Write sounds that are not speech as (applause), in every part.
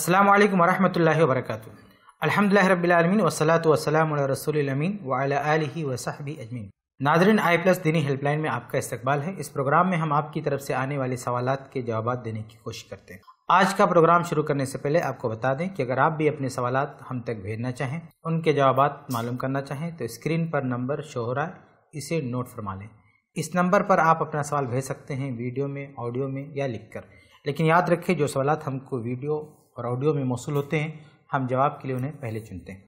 अस्सलाम वालेकुम वरहमतुल्लाहि वबरकातु अल्हम्दुलिल्लाह रब्बिल आलमीन वसलातु वसलाम अला रसूलिल अमीन व अला आलिहि व सहबी अजमीन नाजरीन आई प्लस दीनी हेल्पलाइन में आपका इस्तकबाल है इस प्रोग्राम में हम आपकी तरफ से आने वाले सवाल के जवाब देने की कोशिश करते हैं आज का प्रोग्राम शुरू करने से पहले आपको बता दें कि अगर आप भी अपने सवाल हम तक भेजना चाहें उनके जवाब मालूम करना चाहें तो स्क्रीन पर नंबर शो हो रहा है इसे नोट फरमा लें इस नंबर पर आप अपना सवाल भेज सकते हैं वीडियो में ऑडियो में या लिख कर लेकिन याद रखें जो सवाल हमको वीडियो और ऑडियो में मौसू होते हैं हम जवाब के लिए उन्हें पहले चुनते हैं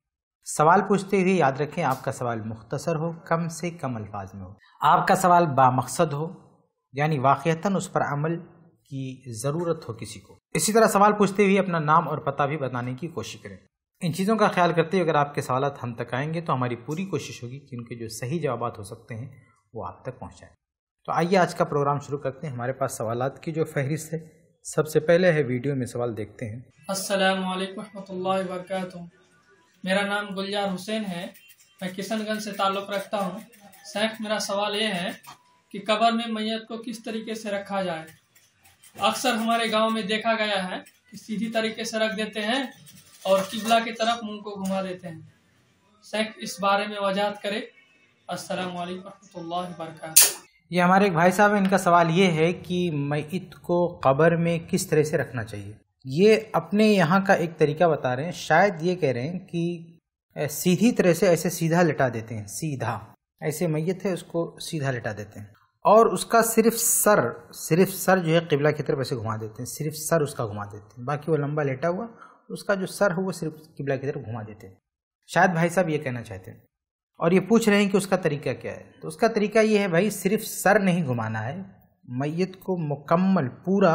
सवाल पूछते हुए याद रखें आपका सवाल मुख्तसर हो कम से कम अल्फाज में हो आपका सवाल बामकसद हो यानी वाक़ता उस पर अमल की ज़रूरत हो किसी को इसी तरह सवाल पूछते हुए अपना नाम और पता भी बताने की कोशिश करें इन चीज़ों का ख्याल करते हुए अगर आपके सवाल हम तक आएंगे तो हमारी पूरी कोशिश होगी कि उनके जो सही जवाब हो सकते हैं वो आप तक पहुँचाएँ तो आइए आज का प्रोग्राम शुरू करते हैं हमारे पास सवाल की जो फहरिस्त है सबसे पहले है वीडियो में सवाल देखते हैं मेरा नाम गुलजार हुसैन है मैं किशनगंज से ताल्लुक़ रखता हूँ शेख मेरा सवाल ये है कि कबर में मैयत को किस तरीके से रखा जाए अक्सर हमारे गांव में देखा गया है कि सीधी तरीके से रख देते हैं और किबला की तरफ मुंह को घुमा देते हैं शेख इस बारे में वजात करे असल वरहमल वरक ये हमारे एक भाई साहब इनका सवाल ये है कि मैत को कब्र में किस तरह से रखना चाहिए ये अपने यहाँ का एक तरीका बता रहे हैं शायद ये कह रहे हैं कि सीधी तरह से ऐसे सीधा लिटा देते हैं सीधा ऐसे मैत है उसको सीधा लिटा देते हैं और उसका सिर्फ सर सिर्फ सर जो है किबला की तरफ ऐसे घुमा देते हैं सिर्फ सर उसका घुमा देते हैं बाकी वो लंबा लेटा हुआ उसका जो सर है वो सिर्फ किबला की तरफ घुमा देते हैं शायद भाई साहब ये कहना चाहते हैं और ये पूछ रहे हैं कि उसका तरीका क्या है तो उसका तरीका ये है भाई सिर्फ सर नहीं घुमाना है मैत को मुकम्मल पूरा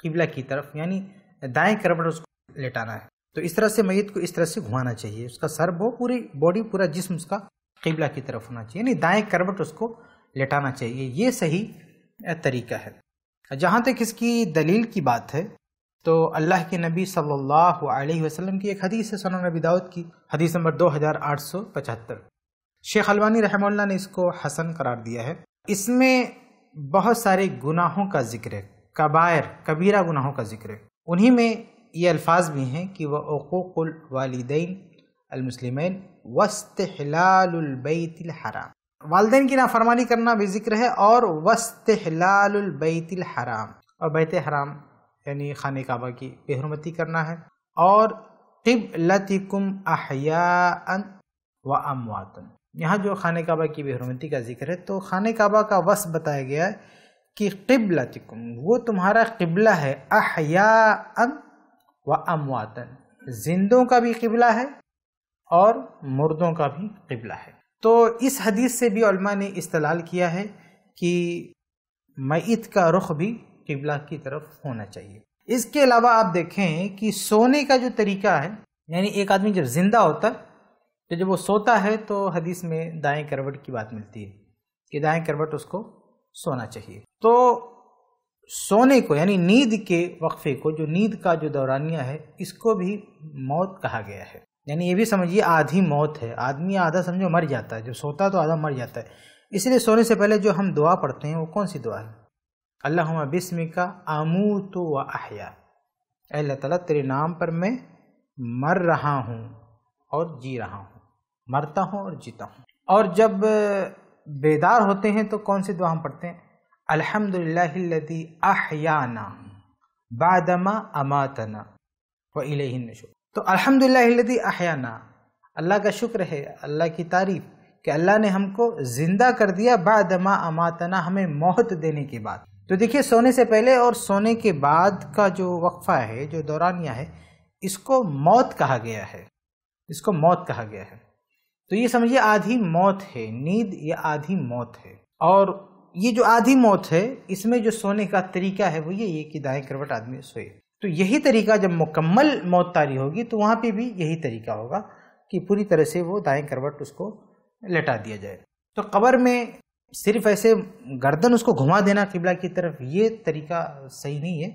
किबला की तरफ यानी दाएं करवट उसको लेटाना है तो इस तरह से मैत को इस तरह से घुमाना चाहिए उसका सर वो पूरी बॉडी पूरा जिस्म उसका किबला की तरफ होना चाहिए यानी दाएं करवट उसको लेटाना चाहिए ये सही तरीका है जहाँ तक इसकी दलील की बात है तो अल्लाह के नबी सल्लल्लाहु अलैहि वसल्लम की एक हदीस है सना नबी दाऊद की हदीस नंबर दो हजार आठ सौ पचहत्तर शेख अलवानी रहमल ने इसको हसन करार दिया है इसमें बहुत सारे गुनाहों का जिक्र है कबायर कबीरा गुनाहों का जिक्र है उन्हीं में ये अल्फाज भी हैं कि वह अकूकुल वालदेन अलमुसलिम वस्त हराम वालदेन की नाफरमानी करना भी जिक्र है और वस्त हलालबैतिल हराम और बैत हराम यानी खान काबा की बेहरमती करना है और तिब लतिकुम अहिया व अमवातन यहाँ जो खान काबा की बेहरमती का जिक्र है तो खान काबा का वस बताया गया है कि किबला तिकुम वो तुम्हारा किबला है अहया व अमवातन जिंदों का भी किबला है और मुर्दों का भी किबला है तो इस हदीस से भी ने इस्तलाल किया है कि मैत का रुख भी किबला की तरफ होना चाहिए इसके अलावा आप देखें कि सोने का जो तरीका है यानी एक आदमी जब जिंदा होता है तो जब वो सोता है तो हदीस में दाएं करवट की बात मिलती है कि दाएं करवट उसको सोना चाहिए तो सोने को यानी नींद के वक्फे को जो नींद का जो दौरानिया है इसको भी मौत कहा गया है यानी ये भी समझिए आधी मौत है आदमी आधा समझो मर जाता है जब सोता तो आधा मर जाता है इसलिए सोने से पहले जो हम दुआ पढ़ते हैं वो कौन सी दुआ है अल्लाह बिस्म का आमू तो व आहया अल्लाह तला तेरे नाम पर मैं मर रहा हूँ और जी रहा हूँ मरता हूँ और जीता हूँ और जब बेदार होते हैं तो कौन सी दुआ हम पढ़ते हैं अलहमदिल्लि आहयाना बादमा अमातना व शुक्र तो अलहमदिल्लादी आहयाना अल्लाह का शुक्र है अल्लाह की तारीफ कि अल्लाह ने हमको ज़िंदा कर दिया बादमा अमातना हमें मौत देने के बाद तो देखिए सोने से पहले और सोने के बाद का जो वक्फ़ा है जो दौरानिया है इसको मौत कहा गया है इसको मौत कहा गया है तो ये समझिए आधी मौत है नींद ये आधी मौत है और ये जो आधी मौत है इसमें जो सोने का तरीका है वो ये ये कि दाएं करवट आदमी सोए तो यही तरीका जब मुकम्मल मौत तारी होगी तो वहाँ पे भी यही तरीका होगा कि पूरी तरह से वो दाएं करवट उसको लटा दिया जाए तो कबर में सिर्फ ऐसे गर्दन उसको घुमा देना किबला की तरफ ये तरीका सही नहीं है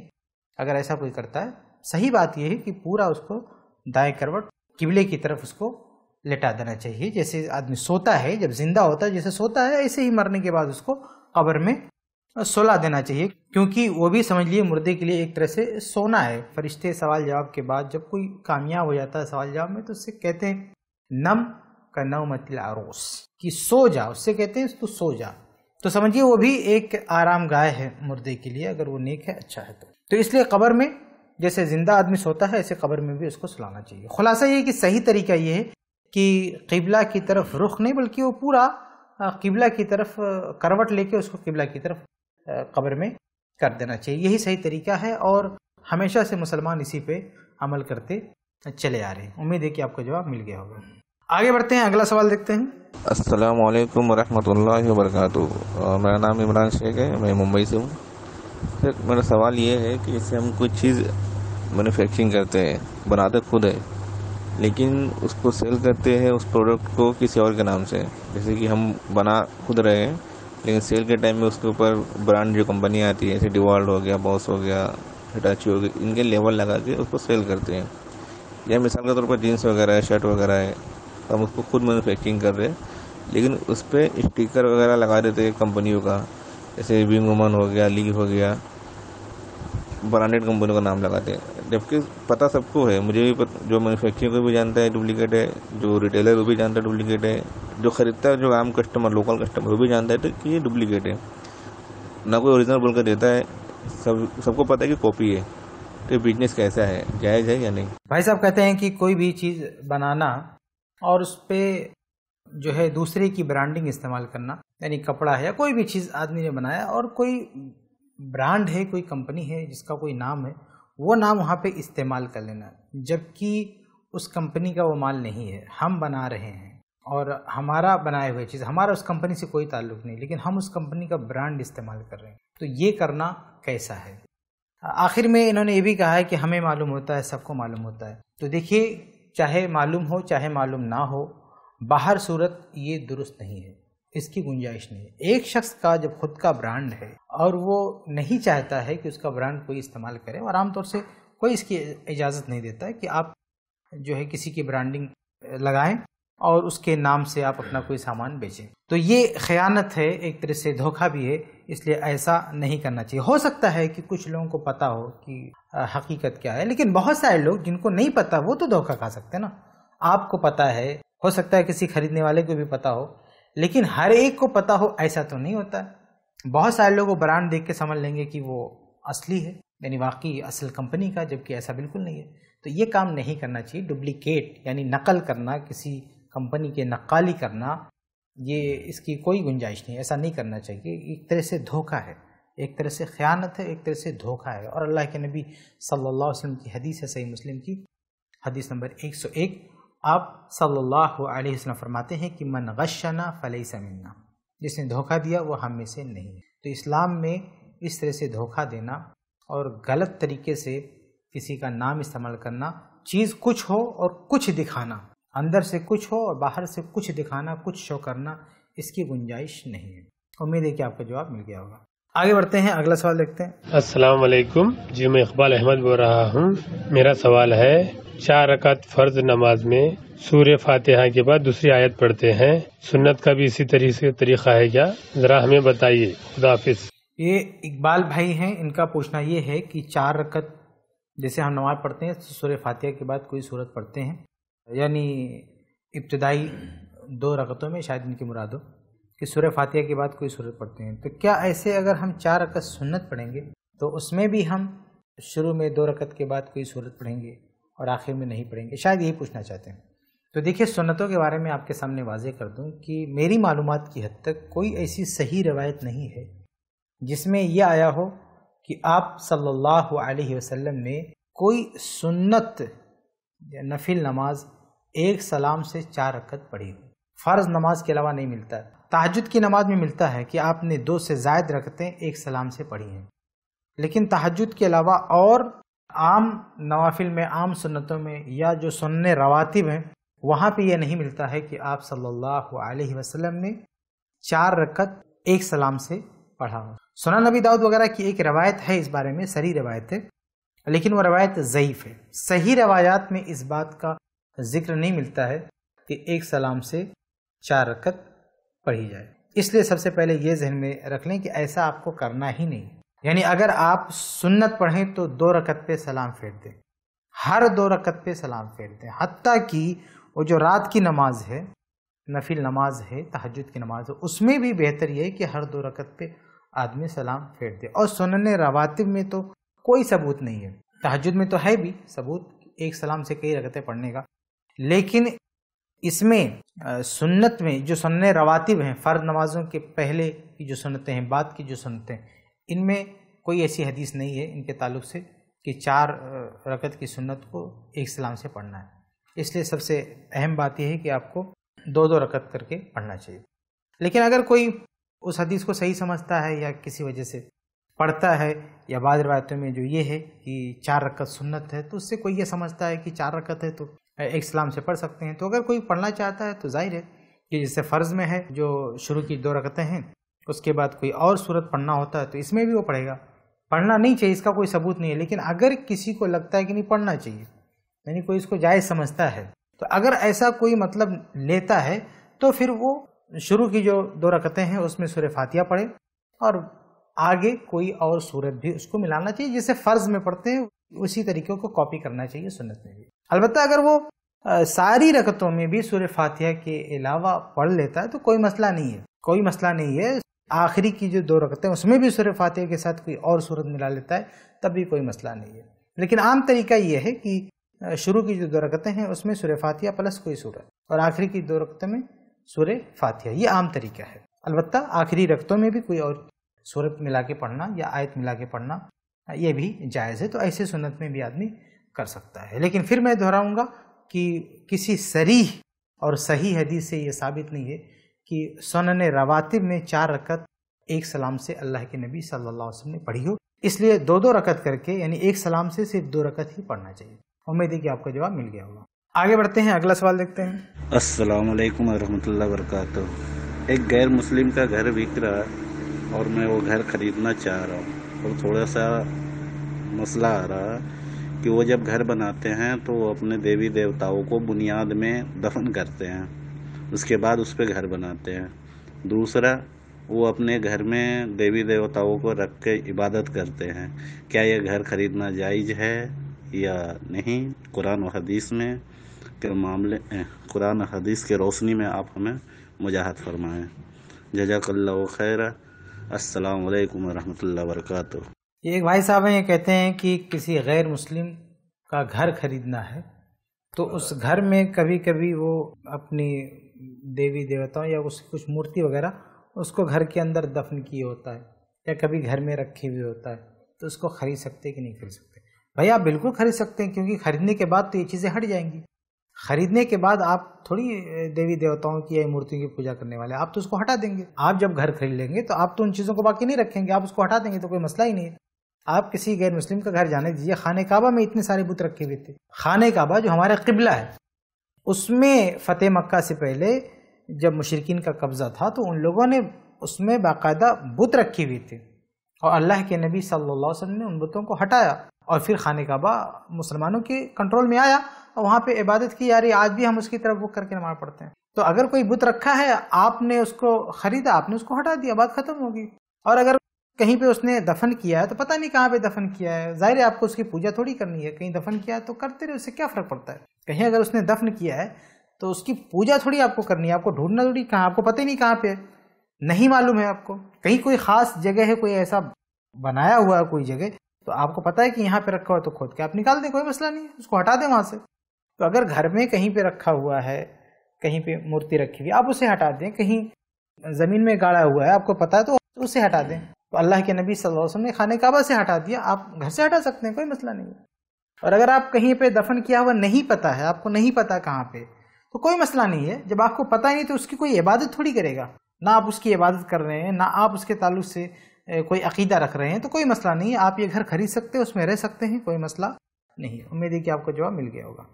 अगर ऐसा कोई करता है सही बात यह है कि पूरा उसको दाएं करवट किबले की तरफ उसको लेटा देना चाहिए जैसे आदमी सोता है जब जिंदा होता है जैसे सोता है ऐसे ही मरने के बाद उसको कब्र में सोला देना चाहिए क्योंकि वो भी समझ लिए मुर्दे के लिए एक तरह से सोना है फरिश्ते सवाल जवाब के बाद जब कोई कामयाब हो जाता है सवाल जवाब में तो उससे कहते हैं नम का नव मतल आरोस कि सो जा उससे कहते हैं तो सो जा तो समझिए वो भी एक आराम गाय है मुर्दे के लिए अगर वो नेक है अच्छा है तो तो इसलिए कबर में जैसे जिंदा आदमी सोता है ऐसे कबर में भी उसको सुलाना चाहिए खुलासा ये कि सही तरीका ये है कि किबला की तरफ रुख नहीं बल्कि वो पूरा किबला की तरफ करवट लेके उसको किबला की तरफ कब्र में कर देना चाहिए यही सही तरीका है और हमेशा से मुसलमान इसी पे अमल करते चले आ रहे हैं उम्मीद है कि आपको जवाब मिल गया होगा आगे बढ़ते हैं अगला सवाल देखते हैं अस्सलाम वालेकुम वरहमतुल्लाहि वबरकत मेरा नाम इमरान शेख है मैं मुंबई से हूँ मेरा सवाल ये है कि जैसे हम कुछ चीज़ मैनुफेक्चरिंग करते हैं बनाते खुद है लेकिन उसको सेल करते हैं उस प्रोडक्ट को किसी और के नाम से जैसे कि हम बना खुद रहे हैं लेकिन सेल के टाइम में उसके ऊपर ब्रांड जो कंपनियाँ आती है जैसे डिवॉल्ट हो गया बॉस हो गया हिटाची हो गई इनके लेवल लगा के उसको सेल करते हैं या मिसाल के तौर पर जीन्स वगैरह है शर्ट वगैरह है तो हम उसको खुद मैनुफैक्चरिंग कर रहे हैं लेकिन उस पर स्टिकर वगैरह लगा देते हैं कंपनियों का जैसे विंग वुमन हो गया लीग हो गया ब्रांडेड कंपनियों का नाम लगाते हैं जबकि पता सबको है मुझे भी पता, जो मैन्युफैक्चरिंग को भी जानता है डुप्लीकेट है जो रिटेलर वो भी जानता है डुप्लीकेट है जो खरीदता है जो आम कस्टमर लोकल कस्टमर वो भी जानता है तो कि ये डुप्लीकेट है ना कोई ओरिजिनल बोल कर देता है सब सबको पता है कि कॉपी है तो बिजनेस कैसा है जायज़ है या नहीं भाई साहब कहते हैं कि कोई भी चीज़ बनाना और उस पर जो है दूसरे की ब्रांडिंग इस्तेमाल करना यानी कपड़ा है या कोई भी चीज़ आदमी ने बनाया और कोई ब्रांड है कोई कंपनी है जिसका कोई नाम है वो नाम वहाँ पे इस्तेमाल कर लेना जबकि उस कंपनी का वो माल नहीं है हम बना रहे हैं और हमारा बनाए हुए चीज़ हमारा उस कंपनी से कोई ताल्लुक नहीं लेकिन हम उस कंपनी का ब्रांड इस्तेमाल कर रहे हैं तो ये करना कैसा है आखिर में इन्होंने ये भी कहा है कि हमें मालूम होता है सबको मालूम होता है तो देखिए चाहे मालूम हो चाहे मालूम ना हो बाहर सूरत ये दुरुस्त नहीं है इसकी गुंजाइश नहीं है एक शख्स का जब खुद का ब्रांड है और वो नहीं चाहता है कि उसका ब्रांड कोई इस्तेमाल करे और आमतौर से कोई इसकी इजाज़त नहीं देता है कि आप जो है किसी की ब्रांडिंग लगाएं और उसके नाम से आप अपना कोई सामान बेचें तो ये ख़यानत है एक तरह से धोखा भी है इसलिए ऐसा नहीं करना चाहिए हो सकता है कि कुछ लोगों को पता हो कि हकीकत क्या है लेकिन बहुत सारे लोग जिनको नहीं पता वो तो धोखा खा सकते हैं ना आपको पता है हो सकता है किसी खरीदने वाले को भी पता हो लेकिन हर एक को पता हो ऐसा तो नहीं होता है बहुत सारे लोग वो ब्रांड देख के समझ लेंगे कि वो असली है यानी वाकई असल कंपनी का जबकि ऐसा बिल्कुल नहीं है तो ये काम नहीं करना चाहिए डुप्लिकेट यानी नकल करना किसी कंपनी के नकाली करना ये इसकी कोई गुंजाइश नहीं ऐसा नहीं करना चाहिए एक तरह से धोखा है एक तरह से ख़यानत है एक तरह से धोखा है और अल्लाह के नबी सल्लल्लाहु अलैहि वसल्लम की हदीस है सही मुस्लिम की हदीस नंबर 101 आप सल्लल्लाहु अलैहि वसल्लम फरमाते हैं कि मन गशना फ़लई समिन्ना जिसने धोखा दिया वो हम में से नहीं तो इस्लाम में इस तरह से धोखा देना और गलत तरीके से किसी का नाम इस्तेमाल करना चीज़ कुछ हो और कुछ दिखाना अंदर से कुछ हो और बाहर से कुछ दिखाना कुछ शो करना इसकी गुंजाइश नहीं है उम्मीद है कि आपका जवाब मिल गया होगा आगे बढ़ते हैं अगला सवाल देखते हैं अस्सलाम वालेकुम जी मैं इकबाल अहमद बोल रहा हूँ मेरा सवाल है चार रकात फर्ज नमाज में सूर्य फातिहा के बाद दूसरी आयत पढ़ते हैं सुन्नत का भी इसी तरीके से तरीका है क्या जरा हमें बताइए खुदाफिज ये इकबाल भाई हैं इनका पूछना ये है कि चार रकत जैसे हम नमाज पढ़ते हैं सूर्य फातिहा के बाद कोई सूरत पढ़ते हैं यानी इब्तदाई दो रकतों में शायद इनकी मुराद हो कि सूर्य फातिहा के बाद कोई सूरत पढ़ते हैं तो क्या ऐसे अगर हम चार रकत सुन्नत पढ़ेंगे तो उसमें भी हम शुरू में दो रकत के बाद कोई सूरत पढ़ेंगे और आखिर में नहीं पढ़ेंगे शायद यही पूछना चाहते हैं तो देखिए सुन्नतों के बारे में आपके सामने वाजे कर दूं कि मेरी मालूम की हद तक कोई ऐसी सही रवायत नहीं है जिसमें यह आया हो कि आप सल्लल्लाहु अलैहि वसल्लम ने कोई सुन्नत नफिल नमाज एक सलाम से चार रकत पढ़ी हो फ़र्ज़ नमाज के अलावा नहीं मिलता तहजद की नमाज में मिलता है कि आपने दो से जायद रकतें एक सलाम से पढ़ी हैं लेकिन तहजद के अलावा और आम नवाफिल में आम सुन्नतों में या जो सुन्न रवातिब हैं वहाँ पे ये नहीं मिलता है कि आप सल्लल्लाहु अलैहि वसल्लम ने चार रकत एक सलाम से पढ़ा हो सुना नबी दाऊद वगैरह की एक रवायत है इस बारे में सही रवायत है लेकिन वो रवायत ज़यीफ़ है सही रवायात में इस बात का जिक्र नहीं मिलता है कि एक सलाम से चार रकत पढ़ी जाए इसलिए सबसे पहले ये जहन में रख लें कि ऐसा आपको करना ही नहीं यानी अगर आप सुन्नत पढ़ें तो दो रकत पे सलाम फेर दें हर दो रकत पे सलाम फेर दें हती कि वो जो रात की नमाज है नफिल नमाज है तहजद की नमाज है उसमें भी बेहतर यह है कि हर दो रकत पे आदमी सलाम फेर दे और सुनन रवातिब में तो कोई सबूत नहीं है तहजद में तो है भी सबूत एक सलाम से कई रकतें पढ़ने का लेकिन इसमें सुन्नत में जो सुनने रवातिब हैं फ़र्द नमाजों के पहले की जो सुनते हैं बाद की जो सुनते हैं इनमें कोई ऐसी हदीस नहीं है इनके ताल्लुक से कि चार रकत की सुन्नत को एक सलाम से पढ़ना है इसलिए सबसे अहम बात यह है कि आपको दो दो रकत करके पढ़ना चाहिए लेकिन अगर कोई उस हदीस को सही समझता है या किसी वजह से पढ़ता है या बाद रवायतों में जो ये है कि चार रकत सुन्नत है तो उससे कोई ये समझता है कि चार रकत है तो एक सलाम से पढ़ सकते हैं तो अगर कोई पढ़ना चाहता है तो जाहिर है कि जैसे फ़र्ज़ में है जो शुरू की दो रकतें हैं उसके बाद कोई और सूरत पढ़ना होता है तो इसमें भी वो पढ़ेगा पढ़ना नहीं चाहिए इसका कोई सबूत नहीं है लेकिन अगर किसी को लगता है कि नहीं पढ़ना चाहिए यानी कोई इसको जायज़ समझता है तो अगर ऐसा कोई मतलब लेता है तो फिर वो शुरू की जो दो रकतें हैं उसमें सूर्य फातिया पढ़े और आगे कोई और सूरत भी उसको मिलाना चाहिए जिसे फ़र्ज़ में पढ़ते हैं उसी तरीके को कॉपी करना चाहिए सुनत में भी अलबत् अगर वो सारी रकतों में भी सूर्य फातिया के अलावा पढ़ लेता है तो कोई मसला नहीं है कोई मसला नहीं है आखिरी की जो दो रखते हैं उसमें भी सूर्य फातह के साथ कोई और सूरत मिला लेता है तब भी कोई मसला नहीं है लेकिन आम तरीका यह है कि शुरू की जो दो रखते हैं उसमें सूर्य फातिया प्लस कोई सूरत और आखिरी की दो रखते में सूर्य फातिया ये आम तरीका है अलबत्त आखिरी रखतों में भी कोई और सूरत मिला के पढ़ना या आयत मिला के पढ़ना ये भी जायज़ है तो ऐसे सुनत में भी आदमी कर सकता है लेकिन फिर मैं दोहराऊँगा कि किसी सरीह और सही हदीस से ये साबित नहीं है कि सोन ने रवातिब में चार रकत एक सलाम से अल्लाह के नबी सल्लल्लाहु अलैहि वसल्लम ने पढ़ी हो इसलिए दो दो रकत करके यानी एक सलाम से सिर्फ दो रकत ही पढ़ना चाहिए उम्मीद है कि आपका जवाब मिल गया होगा आगे बढ़ते हैं अगला सवाल देखते हैं अस्सलाम वालेकुम वरहमतुल्लाह वरकत एक गैर मुस्लिम का घर बिक रहा और मैं वो घर खरीदना चाह रहा हूँ और तो थोड़ा सा मसला आ रहा कि वो जब घर बनाते हैं तो अपने देवी देवताओं को बुनियाद में दफन करते हैं उसके बाद उस पर घर बनाते हैं दूसरा वो अपने घर में देवी देवताओं को रख के इबादत करते हैं क्या यह घर खरीदना जायज़ है या नहीं कुरान हदीस में के मामले कुरान हदीस के रोशनी में आप हमें मुजाहत फरमाएँ जजाकल्ला खैर अस्सलाम वालेकुम रहमतुल्लाह एक भाई साहब हैं ये कहते हैं कि किसी गैर मुस्लिम का घर खरीदना है तो उस घर में कभी कभी वो अपनी देवी देवताओं या उसकी कुछ मूर्ति वगैरह उसको घर के अंदर दफन किए होता है या कभी घर में रखे हुए होता है तो उसको खरीद सकते कि नहीं खरीद सकते भाई आप बिल्कुल खरीद सकते हैं क्योंकि खरीदने के बाद तो ये चीज़ें हट जाएंगी खरीदने के बाद आप थोड़ी देवी देवताओं की या मूर्तियों की पूजा करने वाले आप तो उसको हटा देंगे आप जब घर खरीद लेंगे तो आप तो उन चीज़ों को बाकी नहीं रखेंगे आप उसको हटा देंगे तो कोई मसला ही नहीं है आप किसी गैर मुस्लिम का घर जाने दीजिए खाने काबा में इतने सारे बुत रखे हुए थे खाने काबा जो हमारा किबला है उसमें फ़तेह मक्का से पहले जब मुशरकिन का कब्ज़ा था तो उन लोगों ने उसमें बाकायदा बुत रखी हुई थी और अल्लाह के नबी सल्लल्लाहु अलैहि वसल्लम ने उन बुतों को हटाया और फिर खान काबा मुसलमानों के कंट्रोल में आया और वहाँ पर इबादत की यार आज भी हम उसकी तरफ बुक करके नमाज पढ़ते हैं तो अगर कोई बुत रखा है आपने उसको ख़रीदा आपने उसको हटा दिया बात ख़त्म होगी और अगर कहीं पे उसने दफन किया है तो पता नहीं कहाँ पे दफन किया है जाहिर है आपको उसकी पूजा थोड़ी करनी है कहीं दफन किया है तो करते रहे उससे क्या फ़र्क पड़ता है कहीं अगर उसने दफन किया है तो उसकी पूजा थोड़ी आपको करनी है आपको ढूंढना थोड़ी कहाँ आपको पता ही नहीं कहाँ पे नहीं मालूम है आपको कहीं कोई ख़ास जगह है कोई ऐसा बनाया हुआ है कोई जगह तो आपको पता है कि यहाँ पे रखा हुआ तो खोद के आप निकाल दें कोई मसला नहीं उसको हटा दें वहाँ से तो अगर घर में कहीं पे रखा हुआ है कहीं पे मूर्ति रखी हुई आप उसे हटा दें कहीं ज़मीन में गाड़ा हुआ है आपको पता है तो उसे हटा दें तो अल्लाह के नबी सल्लल्लाहु अलैहि वसल्लम ने खाने काबा से हटा दिया आप घर से हटा सकते हैं कोई मसला नहीं है और अगर आप कहीं पे दफन किया हुआ नहीं पता है आपको नहीं पता कहाँ पे तो कोई मसला नहीं है जब आपको पता ही नहीं तो उसकी कोई इबादत थोड़ी करेगा ना आप उसकी इबादत कर रहे हैं ना आप उसके ताल्लुक से कोई अकीदा रख रहे हैं तो कोई मसला नहीं है आप ये घर खरीद सकते हैं उसमें रह सकते हैं कोई मसला नहीं है उम्मीद है कि आपको जवाब मिल गया होगा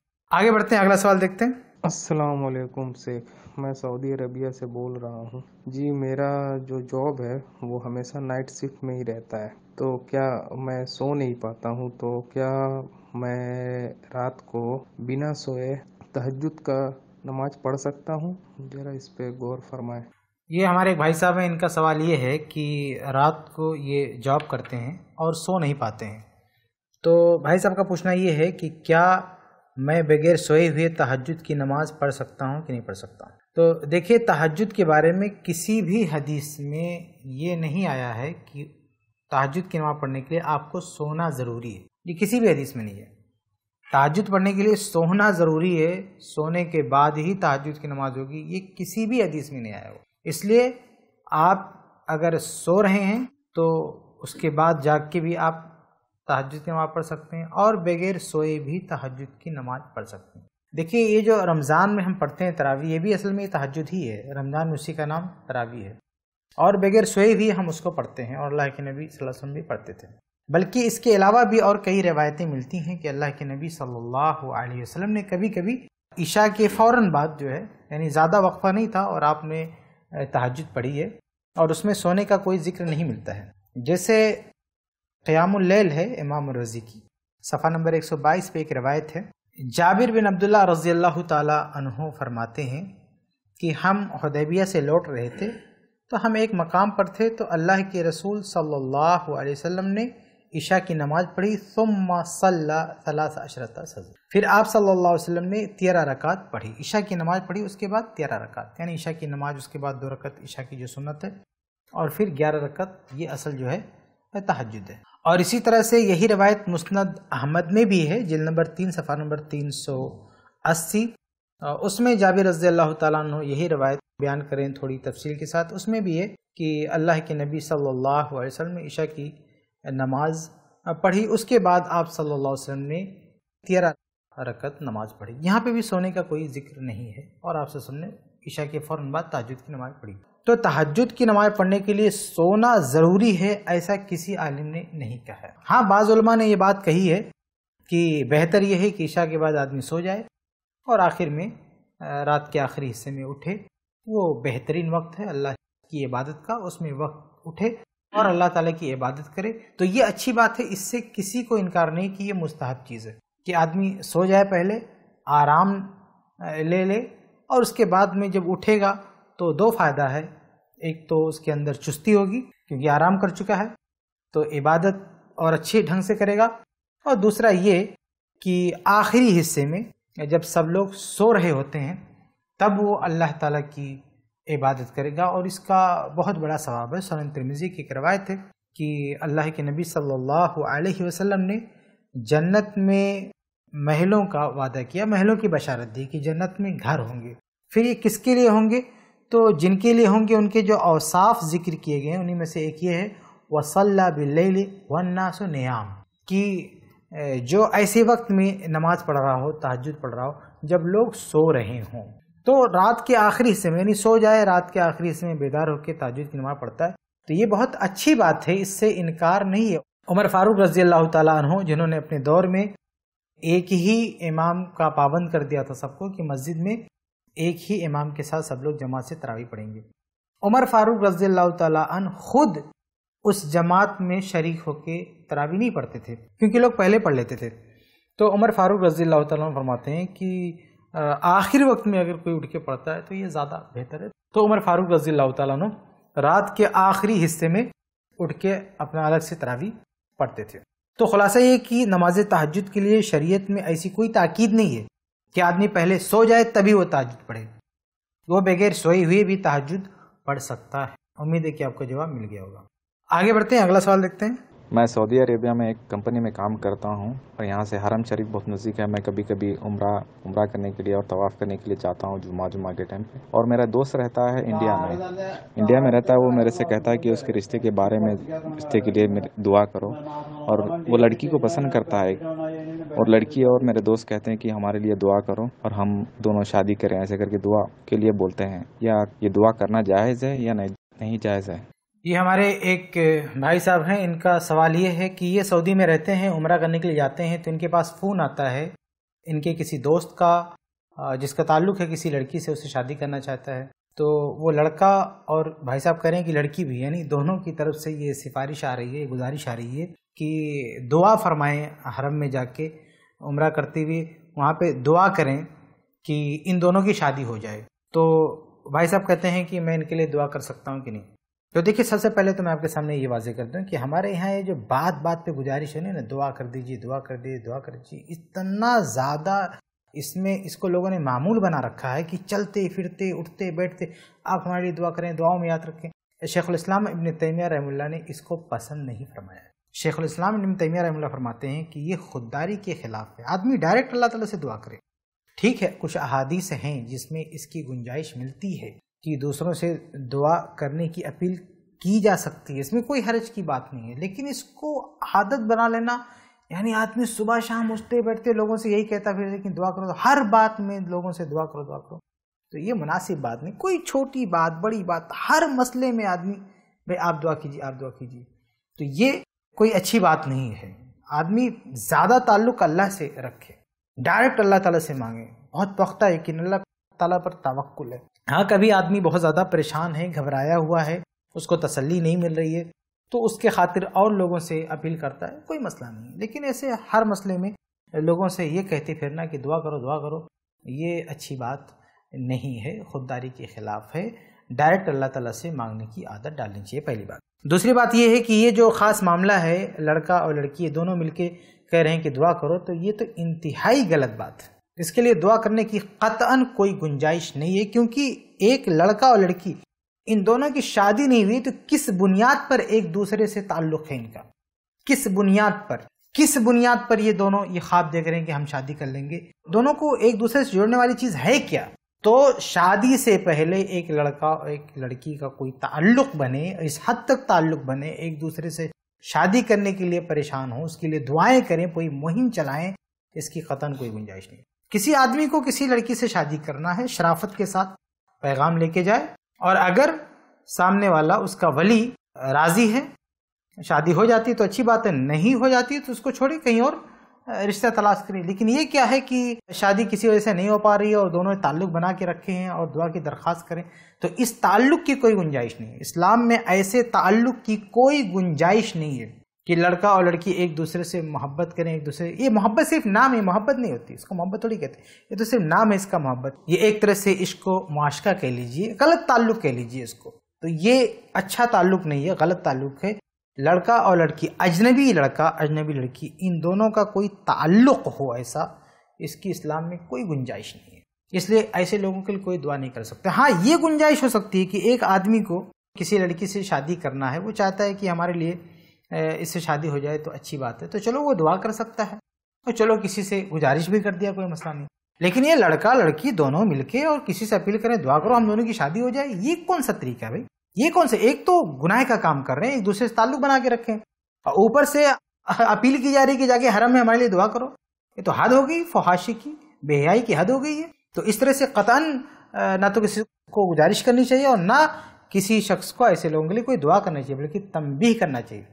आगे बढ़ते हैं अगला सवाल देखते हैं असलकुम शेख मैं सऊदी अरबिया से बोल रहा हूँ जी मेरा जो जॉब है वो हमेशा नाइट शिफ्ट में ही रहता है तो क्या मैं सो नहीं पाता हूँ तो क्या मैं रात को बिना सोए तहजद का नमाज पढ़ सकता हूँ ज़रा इस पर गौर फरमाएं ये हमारे एक भाई साहब हैं इनका सवाल ये है कि रात को ये जॉब करते हैं और सो नहीं पाते हैं तो भाई साहब का पूछना ये है कि क्या मैं बगैर सोए हुए तहजद की नमाज़ पढ़ सकता हूँ कि नहीं पढ़ सकता हूँ तो देखिए तहजद के बारे में किसी भी हदीस में ये नहीं आया है कि तहजद की नमाज पढ़ने के लिए आपको सोना ज़रूरी है ये किसी भी हदीस में नहीं है तहजद पढ़ने के लिए सोना ज़रूरी है सोने के बाद ही तहजद की नमाज होगी ये किसी भी हदीस में नहीं आया हो इसलिए आप अगर सो रहे हैं तो उसके बाद जाग के भी आप तहजद की नमाज़ पढ़ सकते हैं और बगैर सोए भी तहजद की नमाज़ पढ़ सकते हैं देखिए ये जो रमज़ान में हम पढ़ते हैं तरावी ये भी असल में तहजद ही है रमज़ान में उसी का नाम तरावी है और बगैर सोए भी हम उसको पढ़ते हैं और अल्लाह के नबी वसल्लम भी पढ़ते थे बल्कि इसके अलावा भी और कई रिवायतें मिलती हैं कि अल्लाह के नबी सल्लल्लाहु अलैहि वसल्लम ने कभी कभी ईशा के फ़ौर बाद जो है यानी ज़्यादा वक्फा नहीं था और आपने तहजद पढ़ी है और उसमें सोने का कोई जिक्र नहीं मिलता है जैसे क़यामुल्लैल है इमाम रजी की सफ़ा नंबर 122 पे एक रवायत है जाबिर बिन अब्दुल्ला रज़ी अल्लाह तहों फरमाते हैं कि हम हदेबिया से लौट रहे थे तो हम एक मकाम पर थे तो अल्लाह के रसूल सल्लल्लाहु अलैहि वसल्लम ने ईशा की नमाज़ पढ़ी सुम्मा सलास अशरत सजर फिर आप सल्लल्लाहु अलैहि वसल्लम ने तेरह रकात पढ़ी ईशा की नमाज़ पढ़ी उसके बाद तेरह रकात यानी ईशा की नमाज़ उसके बाद दो रकत ईशा की जो सुन्नत है और फिर ग्यारह रकत ये असल जो है तहजद है और इसी तरह से यही रवायत मुस्ंद अहमद में भी है जिल नंबर तीन सफ़ा नंबर तीन सौ अस्सी उसमें जाबिर रज़ी अल्लाह तु यही रवायत बयान करें थोड़ी तफसील के साथ उसमें भी है कि अल्लाह के नबी सल्लल्लाहु अलैहि वसल्लम ने ईशा की नमाज पढ़ी उसके बाद आप सल्लल्लाहु अलैहि वसल्लम ने तेरह रकत नमाज पढ़ी यहाँ पे भी सोने का कोई जिक्र नहीं है और आप ने ईशा के फ़ौर बाद ताजुद की नमाज़ पढ़ी तो तहजद की नमाज़ पढ़ने के लिए सोना ज़रूरी है ऐसा किसी आलिम ने नहीं कहा है हाँ बाज़ा ने ये बात कही है कि बेहतर यह है कि ईशा के बाद आदमी सो जाए और आखिर में रात के आखिरी हिस्से में उठे वो बेहतरीन वक्त है अल्लाह की इबादत का उसमें वक्त उठे और अल्लाह ताला की इबादत करे तो ये अच्छी बात है इससे किसी को इनकार नहीं कि ये मुस्तहब चीज़ है कि आदमी सो जाए पहले आराम ले ले और उसके बाद में जब उठेगा तो दो फ़ायदा है एक तो उसके अंदर चुस्ती होगी क्योंकि आराम कर चुका है तो इबादत और अच्छे ढंग से करेगा और दूसरा ये कि आखिरी हिस्से में जब सब लोग सो रहे होते हैं तब वो अल्लाह ताला की इबादत करेगा और इसका बहुत बड़ा सवाब है सोन तिरमिज़ी की एक है कि अल्लाह के नबी सल्लल्लाहु अलैहि वसल्लम ने जन्नत में महलों का वादा किया महलों की बशारत दी कि जन्नत में घर होंगे फिर ये किसके लिए होंगे तो जिनके लिए होंगे उनके जो अवसाफ जिक्र किए गए हैं उन्हीं में से एक ये है वसल्ला बिल्ल सो नयाम कि जो ऐसे वक्त में नमाज पढ़ रहा हो तहजद पढ़ रहा हो जब लोग सो रहे हों तो रात के आखिरी हिस्से में यानी सो जाए रात के आखिरी हिस्से में बेदार होकर ताजुद की नमाज पढ़ता है तो ये बहुत अच्छी बात है इससे इनकार नहीं है उमर फारूक रजी अल्लाह तु जिन्होंने अपने दौर में एक ही इमाम का पाबंद कर दिया था सबको कि मस्जिद में एक ही इमाम के साथ सब लोग जमात से तरावी पढ़ेंगे उमर फारूक रजी तन खुद उस जमात में शरीक होकर तरावी नहीं पढ़ते थे क्योंकि लोग पहले पढ़ लेते थे तो उमर फारूक रजी तन फरमाते हैं कि आखिर वक्त में अगर कोई उठ के पढ़ता है तो ये ज़्यादा बेहतर है तो उमर फारूक रजी तन रात के आखिरी हिस्से में उठ के अपना अलग से तरावी पढ़ते थे तो खुलासा ये कि नमाज तहजद के लिए शरीयत में ऐसी कोई ताकीद नहीं है कि आदमी पहले सो जाए तभी वो तहजुद पढ़े वो बगैर सोए हुए भी तहजुद पढ़ सकता है उम्मीद है कि आपको जवाब मिल गया होगा आगे बढ़ते हैं अगला सवाल देखते हैं मैं सऊदी अरेबिया में एक कंपनी में काम करता हूँ और यहाँ से हरम शरीफ बहुत नज़दीक है मैं कभी कभी उम्र उम्र करने के लिए और तवाफ़ करने के लिए जाता हूँ जुमा जुमा के टाइम पे और मेरा दोस्त रहता है इंडिया में इंडिया में रहता है वो मेरे से कहता है कि उसके रिश्ते के बारे में रिश्ते के लिए दुआ करो और वो लड़की को पसंद करता है और लड़की और मेरे दोस्त कहते हैं कि हमारे लिए दुआ करो और हम दोनों शादी करें ऐसे करके दुआ के लिए बोलते हैं या ये दुआ करना जायज़ है या नहीं नहीं जायज़ है ये हमारे एक भाई साहब हैं इनका सवाल ये है कि ये सऊदी में रहते हैं उम्र करने के लिए जाते हैं तो इनके पास फ़ोन आता है इनके किसी दोस्त का जिसका ताल्लुक़ है किसी लड़की से उसे शादी करना चाहता है तो वो लड़का और भाई साहब कह रहे हैं कि लड़की भी यानी दोनों की तरफ से ये सिफारिश आ रही है गुजारिश आ रही है कि दुआ फरमाएं हरम में जाके उम्र करते हुए वहाँ पे दुआ करें कि इन दोनों की शादी हो जाए तो भाई साहब कहते हैं कि मैं इनके लिए दुआ कर सकता हूँ कि नहीं तो देखिए सबसे पहले तो मैं आपके सामने ये वाजे कर दूँ कि हमारे यहाँ ये जो बात बात पे गुजारिश है ना दुआ कर दीजिए दुआ कर दीजिए दुआ कर दीजिए इतना ज़्यादा इसमें इसको लोगों ने मामूल बना रखा है कि चलते फिरते उठते बैठते आप हमारे लिए दुआ करें दुआओं में याद रखें शेख शेखुलस्लाम इबन तैमिया रहमुल्ला ने इसको पसंद नहीं फरमाया शेख शेखुलस्लाम इबन तैमिया रहमुल्ला फरमाते हैं कि ये खुददारी के ख़िलाफ़ है आदमी डायरेक्ट अल्लाह तला से दुआ करे ठीक है कुछ अहादीस हैं जिसमें इसकी गुंजाइश मिलती है कि दूसरों से दुआ करने की अपील की जा सकती है इसमें कोई हर्ज की बात नहीं है लेकिन इसको आदत बना लेना यानी आदमी सुबह शाम उठते बैठते लोगों से यही कहता फिर लेकिन दुआ करो तो हर बात में लोगों से दुआ करो दुआ करो तो ये मुनासिब बात नहीं कोई छोटी बात बड़ी बात हर मसले में आदमी भाई आप दुआ कीजिए आप दुआ कीजिए तो ये कोई अच्छी बात नहीं है आदमी ज़्यादा ताल्लुक अल्लाह से रखे डायरेक्ट अल्लाह ताला से मांगे बहुत पुख्ता है कि अल्लाह ताला पर तवक्कुल है हाँ कभी आदमी बहुत ज़्यादा परेशान है घबराया हुआ है उसको तसल्ली नहीं मिल रही है तो उसके खातिर और लोगों से अपील करता है कोई मसला नहीं है लेकिन ऐसे हर मसले में लोगों से ये कहते फिरना कि दुआ करो दुआ करो ये अच्छी बात नहीं है खुददारी के ख़िलाफ़ है डायरेक्ट अल्लाह ताला से मांगने की आदत डालनी चाहिए पहली बात दूसरी बात यह है कि ये जो ख़ास मामला है लड़का और लड़की ये दोनों मिलके कह रहे हैं कि दुआ करो तो ये तो इंतहाई गलत बात है इसके लिए दुआ करने की कतअन कोई गुंजाइश नहीं है क्योंकि एक लड़का और लड़की इन दोनों की शादी नहीं हुई तो किस बुनियाद पर एक दूसरे से ताल्लुक है इनका किस बुनियाद पर किस बुनियाद पर ये दोनों ये ख्वाब देख रहे हैं कि हम शादी कर लेंगे दोनों को एक दूसरे से जोड़ने वाली चीज है क्या तो शादी से पहले एक लड़का और एक लड़की का कोई ताल्लुक बने इस हद तक ताल्लुक बने एक दूसरे से शादी करने के लिए परेशान हो उसके लिए दुआएं करें कोई मुहिम चलाएं इसकी कतन कोई गुंजाइश नहीं किसी आदमी को किसी लड़की से शादी करना है शराफत के साथ पैगाम लेके जाए और अगर सामने वाला उसका वली राजी है शादी हो जाती तो अच्छी बात है नहीं हो जाती तो उसको छोड़े कहीं और रिश्ता तलाश करें लेकिन ये क्या है कि शादी किसी वजह से नहीं हो पा रही है और दोनों ताल्लुक बना के रखे हैं और दुआ की दरख्वास्त करें तो इस ताल्लुक की कोई गुंजाइश नहीं है इस्लाम में ऐसे ताल्लुक की कोई गुंजाइश नहीं है कि लड़का और लड़की एक दूसरे से मोहब्बत करें एक दूसरे ये मोहब्बत सिर्फ नाम है मोहब्बत नहीं होती इसको मोहब्बत थोड़ी कहते ये तो सिर्फ नाम है इसका मोहब्बत ये एक तरह से इसको मुआशका कह लीजिए गलत ताल्लुक कह लीजिए इसको तो ये अच्छा ताल्लुक नहीं है गलत ताल्लुक है लड़का और लड़की अजनबी लड़का अजनबी लड़की इन दोनों का कोई ताल्लुक हो ऐसा इसकी इस्लाम में कोई गुंजाइश नहीं है इसलिए ऐसे लोगों के लिए कोई दुआ नहीं कर सकते हाँ ये गुंजाइश हो सकती है कि एक आदमी को किसी लड़की से शादी करना है वो चाहता है कि हमारे लिए इससे शादी हो जाए तो अच्छी बात है तो चलो वो दुआ कर सकता है और तो चलो किसी से गुजारिश भी कर दिया कोई मसला नहीं लेकिन ये लड़का लड़की दोनों मिलके और किसी से अपील करें दुआ करो हम दोनों की शादी हो जाए ये कौन सा तरीका है भाई ये कौन सा एक तो गुनाह का काम कर रहे हैं एक दूसरे से ताल्लुक बना के रखें और ऊपर से (laughs) अपील की जा रही है कि जाके हरम में हमारे लिए दुआ करो ये तो हद हो गई फहाशी की बेहयाई की हद हो गई है तो इस तरह से कतन ना तो किसी को गुजारिश करनी चाहिए और ना किसी शख्स को ऐसे लोगों के लिए कोई दुआ करना चाहिए बल्कि तंबीह करना चाहिए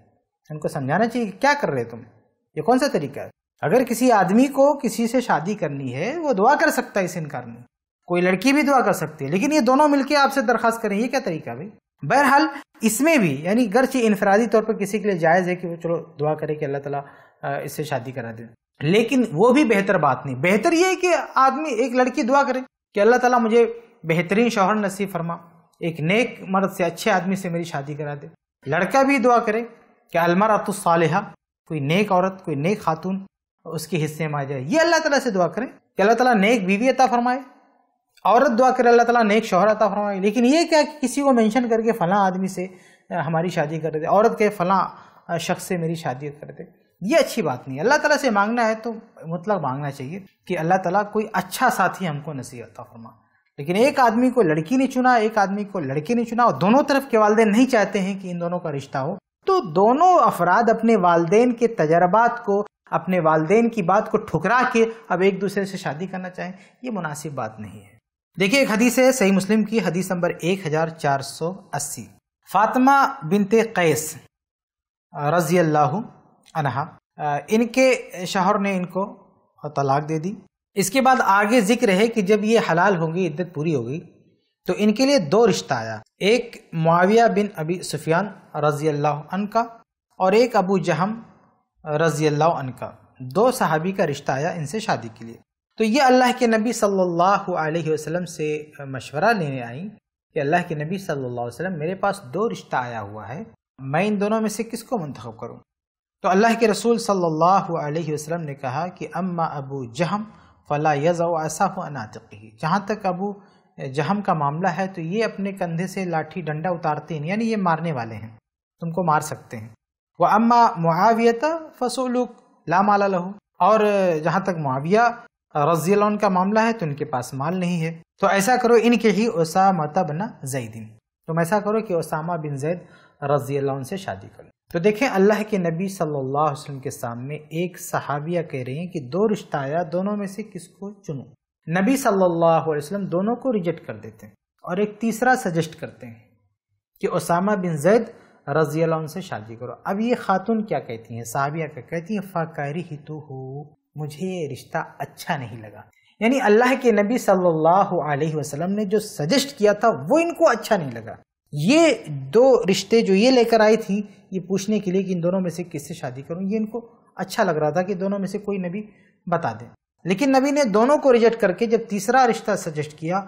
उनको समझाना चाहिए क्या कर रहे तुम ये कौन सा तरीका है अगर किसी आदमी को किसी से शादी करनी है वो दुआ कर सकता है इस इनकार में कोई लड़की भी दुआ कर सकती है लेकिन ये दोनों मिलकर आपसे दरखास्त करें ये क्या तरीका भाई बहरहाल इसमें भी यानी गर्च इनफरादी तौर पर किसी के लिए जायज़ है कि वो चलो दुआ करे कि अल्लाह ताला इससे शादी करा दे लेकिन वो भी बेहतर बात नहीं बेहतर ये है कि आदमी एक लड़की दुआ करे कि अल्लाह ताला मुझे बेहतरीन शौहर नसीब फरमा एक नेक मर्द से अच्छे आदमी से मेरी शादी करा दे लड़का भी दुआ करे कि अलमरत सालहा कोई नेक औरत कोई नेक खातून उसके हिस्से में आ जाए ये अल्लाह तला से दुआ करें कि अल्लाह तला नेक बीवी अता फरमाए औरत दुआ करे अल्लाह तला नेक शोहर अता फरमाए लेकिन ये क्या कि किसी को मैंशन करके फ़लाँ आदमी से हमारी शादी कर दे औरत के फ़लाँ शख्स से मेरी शादी कर दे ये अच्छी बात नहीं अल्लाह तला से मांगना है तो मतलब मांगना चाहिए कि अल्लाह तला कोई अच्छा साथी हमको नसीब अता फरमा लेकिन एक आदमी को लड़की ने चुना एक आदमी को लड़के ने चुना और दोनों तरफ के वालदे नहीं चाहते हैं कि इन दोनों का रिश्ता हो तो दोनों अफराद अपने वालदेन के तजर्बात को अपने वालदेन की बात को ठुकरा के अब एक दूसरे से शादी करना चाहें ये मुनासिब बात नहीं है देखिए एक हदीस है सही मुस्लिम की हदीस नंबर एक हजार चार सौ अस्सी फातिमा बिनते कैस रजी अल्लाह अनहा इनके शहर ने इनको तलाक दे दी इसके बाद आगे जिक्र है कि जब ये हलाल होंगी इद्दत पूरी होगी तो इनके लिए दो रिश्ता आया एक मुआविया बिन अबी सुफियान रजी अल्लाह का और एक अबू जहम रजी अल्लाह का दो सहाबी का रिश्ता आया इनसे शादी के लिए तो ये अल्लाह के नबी सल्लल्लाहु अलैहि वसल्लम से मशवरा लेने आई कि अल्लाह के नबी सल्लल्लाहु अलैहि वसल्लम मेरे पास दो रिश्ता आया हुआ है मैं इन दोनों में से किसको मंतखब करूँ तो अल्लाह के रसूल सल्लल्लाहु अलैहि वसल्लम ने कहा कि अम्मा अबू जहम फ़ला यज़ ऐसा हो ही जहाँ तक अबू जहम का मामला है तो ये अपने कंधे से लाठी डंडा उतारते हैं यानी ये मारने वाले हैं तुमको मार सकते हैं वह अम्मा मुआवियत फसोलुक लामाला लहू और जहाँ तक मुआविया रजील का मामला है तो इनके पास माल नहीं है तो ऐसा करो इनके ही ओसामा बना जईदीन तुम ऐसा करो कि ओसामा बिन जैद रजी से शादी करो तो देखें अल्लाह के नबी सल्लल्लाहु अलैहि वसल्लम के सामने एक सहाबिया कह रही हैं कि दो रिश्ता आया दोनों में से किसको चुनूं नबी सल्लल्लाहु अलैहि वसल्लम दोनों को रिजेक्ट कर देते हैं और एक तीसरा सजेस्ट करते हैं कि ओसामा बिन जैद रजी से शादी करो अब ये खातून क्या कहती हैं साहबिया क्या कहती हैं फ़ाकारी तो हो मुझे ये रिश्ता अच्छा नहीं लगा यानी अल्लाह के नबी सल्लल्लाहु अलैहि वसल्लम ने जो सजेस्ट किया था वो इनको अच्छा नहीं लगा ये दो रिश्ते जो ये लेकर आई थी ये पूछने के लिए कि इन दोनों में से किससे शादी करूं ये इनको अच्छा लग रहा था कि दोनों में से कोई नबी बता दें लेकिन नबी ने दोनों को रिजेक्ट करके जब तीसरा रिश्ता सजेस्ट किया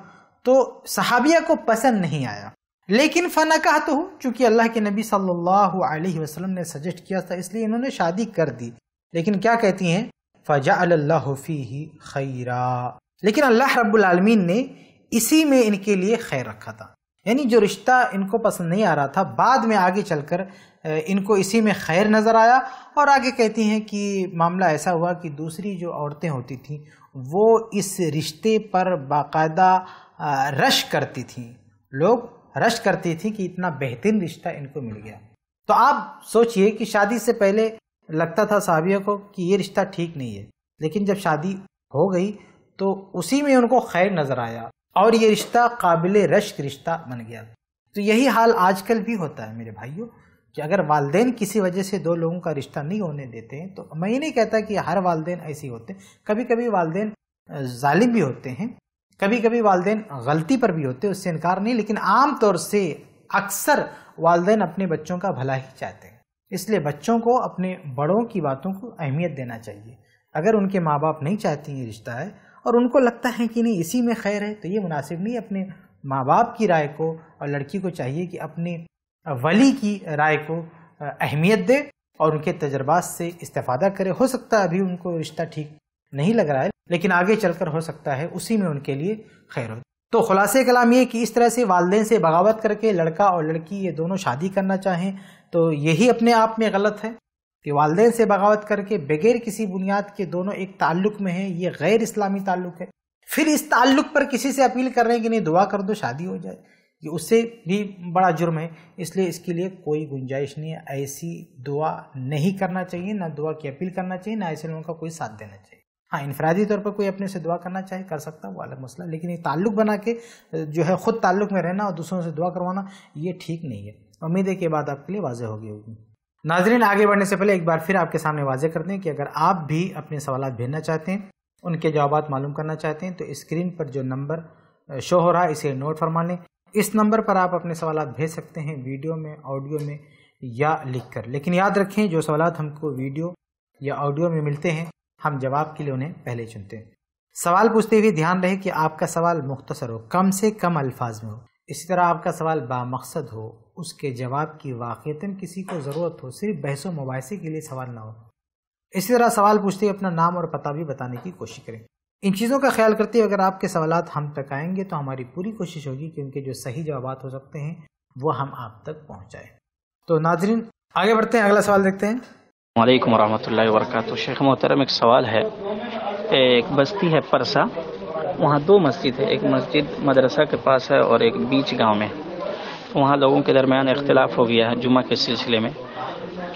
तो सहाबिया को पसंद नहीं आया लेकिन फ़ना कहा तो चूंकि अल्लाह के नबी सल्लल्लाहु अलैहि वसल्लम ने सजेस्ट किया था इसलिए इन्होंने शादी कर दी लेकिन क्या कहती हैं फ़जा अल्लाफ़ी खैरा लेकिन अल्लाह रब्बुल ने इसी में इनके लिए खैर रखा था यानी जो रिश्ता इनको पसंद नहीं आ रहा था बाद में आगे चलकर इनको इसी में खैर नज़र आया और आगे कहती हैं कि मामला ऐसा हुआ कि दूसरी जो औरतें होती थीं वो इस रिश्ते पर बाकायदा रश करती थीं लोग रश करती थी कि इतना बेहतरीन रिश्ता इनको मिल गया तो आप सोचिए कि शादी से पहले लगता था साबिया को कि ये रिश्ता ठीक नहीं है लेकिन जब शादी हो गई तो उसी में उनको खैर नज़र आया और ये रिश्ता काबिल रश्क रिश्ता बन गया तो यही हाल आजकल भी होता है मेरे भाइयों कि अगर वालदेन किसी वजह से दो लोगों का रिश्ता नहीं होने देते हैं तो मैं ये नहीं कहता कि हर वालदेन ऐसे होते कभी कभी वालदेन जालिम भी होते हैं कभी कभी वालदेन गलती पर भी होते हैं उससे इनकार नहीं लेकिन आमतौर से अक्सर वालदेन अपने बच्चों का भला ही चाहते हैं इसलिए बच्चों को अपने बड़ों की बातों को अहमियत देना चाहिए अगर उनके माँ बाप नहीं चाहते ये रिश्ता है और उनको लगता है कि नहीं इसी में खैर है तो ये मुनासिब नहीं अपने माँ बाप की राय को और लड़की को चाहिए कि अपने वली की राय को अहमियत दे और उनके तजर्बात से इस्ता करे हो सकता है अभी उनको रिश्ता ठीक नहीं लग रहा है लेकिन आगे चलकर हो सकता है उसी में उनके लिए खैर हो तो खुलासे कलाम ये कि इस तरह से वालदेन से बगावत करके लड़का और लड़की ये दोनों शादी करना चाहें तो यही अपने आप में गलत है कि वालदेन से बगावत करके बगैर किसी बुनियाद के दोनों एक ताल्लुक में है ये गैर इस्लामी ताल्लुक है फिर इस ताल्लुक पर किसी से अपील कर रहे हैं कि नहीं दुआ कर दो शादी हो जाए ये उससे भी बड़ा जुर्म है इसलिए इसके लिए कोई गुंजाइश नहीं है ऐसी दुआ नहीं करना चाहिए ना दुआ की अपील करना चाहिए ना ऐसे लोगों का कोई साथ देना चाहिए हाँ इनफरादी तौर पर कोई अपने से दुआ करना चाहे कर सकता है वो अलग मसला लेकिन ये ताल्लुक बना के जो है ख़ुद ताल्लुक में रहना और दूसरों से दुआ करवाना ये ठीक नहीं है उम्मीद है कि बात आपके लिए वाजह होगी होगी नाजरीन आगे बढ़ने से पहले एक बार फिर आपके सामने वाजे कर दें कि अगर आप भी अपने सवाल भेजना चाहते हैं उनके जवाब मालूम करना चाहते हैं तो स्क्रीन पर जो नंबर शो हो रहा है इसे नोट फरमा लें इस नंबर पर आप अपने सवाल भेज सकते हैं वीडियो में ऑडियो में या लिख कर लेकिन याद रखें जो सवाल हमको वीडियो या ऑडियो में मिलते हैं हम जवाब के लिए उन्हें पहले चुनते हैं सवाल पूछते हुए ध्यान रहे कि आपका सवाल मुख्तसर हो कम से कम अल्फाज में हो इसी तरह आपका सवाल बामकसद हो उसके जवाब की वाक़ता किसी को ज़रूरत हो सिर्फ बहस व मुबासे के लिए सवाल ना हो इसी तरह सवाल पूछते हुए अपना नाम और पता भी बताने की कोशिश करें इन चीज़ों का ख्याल करते हुए अगर आपके सवाल हम तक आएंगे तो हमारी पूरी कोशिश होगी कि उनके जो सही जवाब हो सकते हैं वो हम आप तक पहुँचाएँ तो नाजरीन आगे बढ़ते हैं अगला सवाल देखते हैं वालेकुम वरहमल वर्क शेख मोहतरम एक सवाल है एक बस्ती है परसा वहाँ दो मस्जिद है एक मस्जिद मदरसा के पास है और एक बीच गांव में वहाँ लोगों के दरमियान इख्तलाफ हो गया है जुमा के सिलसिले में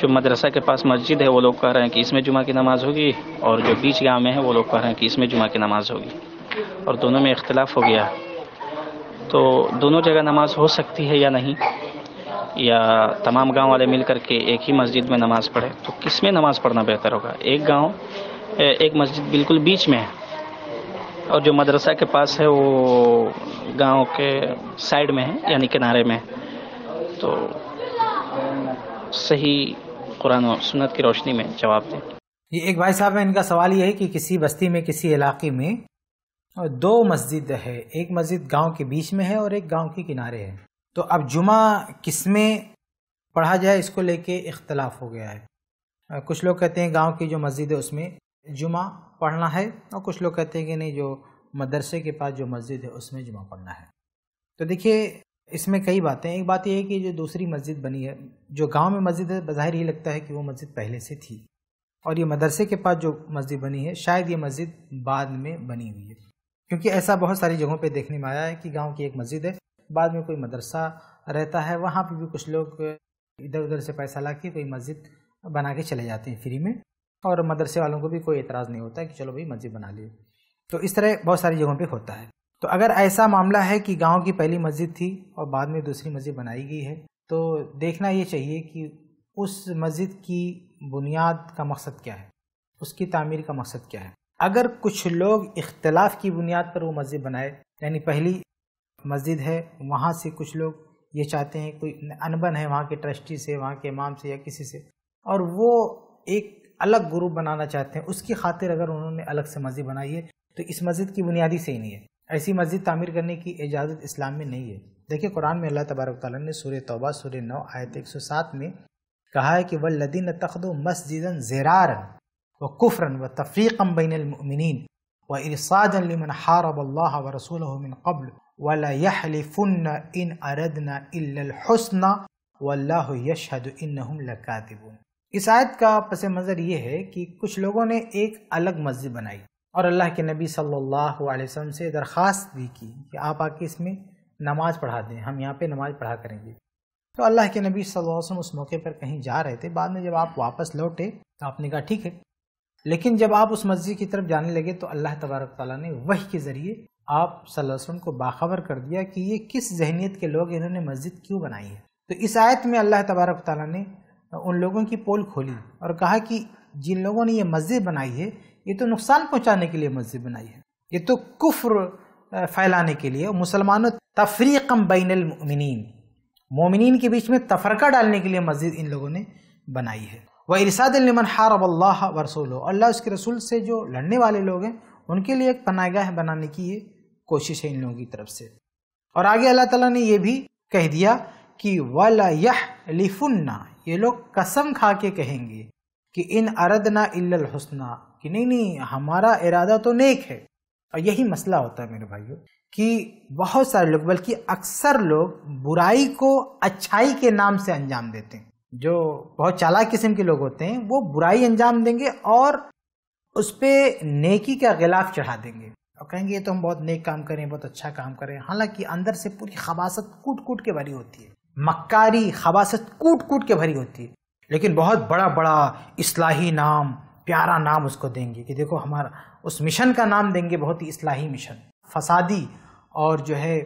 जो मदरसा के पास मस्जिद है वो लोग कह रहे हैं कि इसमें जुमा की नमाज़ होगी और जो बीच गाँव में है वो लोग कह रहे हैं कि इसमें जुमा की नमाज़ होगी और दोनों में इख्तलाफ हो गया तो दोनों जगह नमाज हो सकती है या नहीं या तमाम गांव वाले मिल करके एक ही मस्जिद में नमाज़ पढ़े तो किस में नमाज़ पढ़ना बेहतर होगा एक गांव एक मस्जिद बिल्कुल बीच में है और जो मदरसा के पास है वो गांव के साइड में है यानी किनारे में तो सही कुरान और सुन्नत की रोशनी में जवाब दें ये एक भाई साहब है इनका सवाल यह है कि किसी बस्ती में किसी इलाके में दो मस्जिद है एक मस्जिद गांव के बीच में है और एक गांव के किनारे है तो अब जुमा किस में पढ़ा जाए इसको लेके इख्तलाफ हो गया है कुछ लोग कहते हैं गांव की जो मस्जिद है उसमें जुमा पढ़ना है और कुछ लोग कहते हैं कि नहीं जो मदरसे के पास जो मस्जिद है उसमें जुमा पढ़ना है तो देखिए इसमें कई बातें एक बात यह है कि जो दूसरी मस्जिद बनी है जो गांव में मस्जिद है बाहिर ही लगता है कि वो मस्जिद पहले से थी और ये मदरसे के पास जो मस्जिद बनी है शायद ये मस्जिद बाद में बनी हुई है क्योंकि ऐसा बहुत सारी जगहों पर देखने में आया है कि गाँव की एक मस्जिद है बाद में कोई मदरसा रहता है वहाँ पर भी कुछ लोग इधर उधर से पैसा ला के कोई मस्जिद बना के चले जाते हैं फ्री में और मदरसे वालों को भी कोई एतराज़ नहीं होता कि चलो भाई मस्जिद बना लिए तो इस तरह बहुत सारी जगहों पर होता है तो अगर ऐसा मामला है कि गांव की पहली मस्जिद थी और बाद में दूसरी मस्जिद बनाई गई है तो देखना ये चाहिए कि उस मस्जिद की बुनियाद का मकसद क्या है उसकी तामीर का मकसद क्या है अगर कुछ लोग इख्तलाफ की बुनियाद पर वो मस्जिद बनाए यानी पहली मस्जिद है वहाँ से कुछ लोग ये चाहते हैं कोई अनबन है वहाँ के ट्रस्टी से वहाँ के इमाम से या किसी से और वो एक अलग ग्रुप बनाना चाहते हैं उसकी खातिर अगर उन्होंने अलग से मस्जिद बनाई है तो इस मस्जिद की बुनियादी सही नहीं है ऐसी मस्जिद तामीर करने की इजाज़त इस्लाम में नहीं है देखिए कुरान में अल्लाह तबारक ताली ने सूर्य तोबा सूर्य नौ आयत एक सौ सात में कहा है कि वह लदीन तखद मस्जिद ज़रार व कुफरन व तफरीक़म बैनमिन व इरसादमन हारबल्ला व रसूल कबल वलाफन इन अरदना इल्लुसना वल्ला यशहद इन लकातिबून इस आयत का पस मंज़र ये है कि कुछ लोगों ने एक अलग मस्जिद बनाई और अल्लाह के नबी सल्लल्लाहु अलैहि वसल्लम से दरख्वास्त दी की कि आप आके इसमें नमाज पढ़ा दें हम यहाँ पे नमाज पढ़ा करेंगे तो अल्लाह के नबी सल्लल्लाहु अलैहि वसल्लम उस मौके पर कहीं जा रहे थे बाद में जब आप वापस लौटे तो आपने कहा ठीक है लेकिन जब आप उस मस्जिद की तरफ जाने लगे तो अल्लाह तबारक तला ने वही के ज़रिए आप वसल्लम को बाखबर कर दिया कि ये किस जहनीत के लोग इन्होंने मस्जिद क्यों बनाई है तो इस आयत में अल्लाह तबारक ताली ने उन लोगों की पोल खोली और कहा कि जिन लोगों ने ये मस्जिद बनाई है ये तो नुकसान पहुंचाने के लिए मस्जिद बनाई है ये तो कुफ्र फैलाने के लिए मुसलमानों तफरीकम बैनमिन मोमिन के बीच में तफरका डालने के लिए मस्जिद इन लोगों ने बनाई है वह इरसादमन हारबल्ला वरसूल अल्लाह उसके रसूल से जो लड़ने वाले लोग हैं उनके लिए एक पनागाह बनाने की ये कोशिश है इन लोगों की तरफ से और आगे अल्लाह तला ने यह भी कह दिया कि वला यह लिफुन्ना ये लोग कसम खा के कहेंगे कि इन अरदना इल्ल हुसना कि नहीं नहीं हमारा इरादा तो नेक है और यही मसला होता है मेरे भाइयों कि बहुत सारे लोग बल्कि अक्सर लोग बुराई को अच्छाई के नाम से अंजाम देते हैं जो बहुत चालाक किस्म के लोग होते हैं वो बुराई अंजाम देंगे और उस पर नेकी का गिलाफ चढ़ा देंगे और कहेंगे ये तो हम बहुत नेक काम करें बहुत अच्छा काम करें हालांकि अंदर से पूरी खबासत कूट कूट के भरी होती है मक्कारी खबासत कूट कूट के भरी होती है लेकिन बहुत बड़ा बड़ा इसलाही नाम प्यारा नाम उसको देंगे कि देखो हमारा उस मिशन का नाम देंगे बहुत ही इसलाही मिशन फसादी और जो है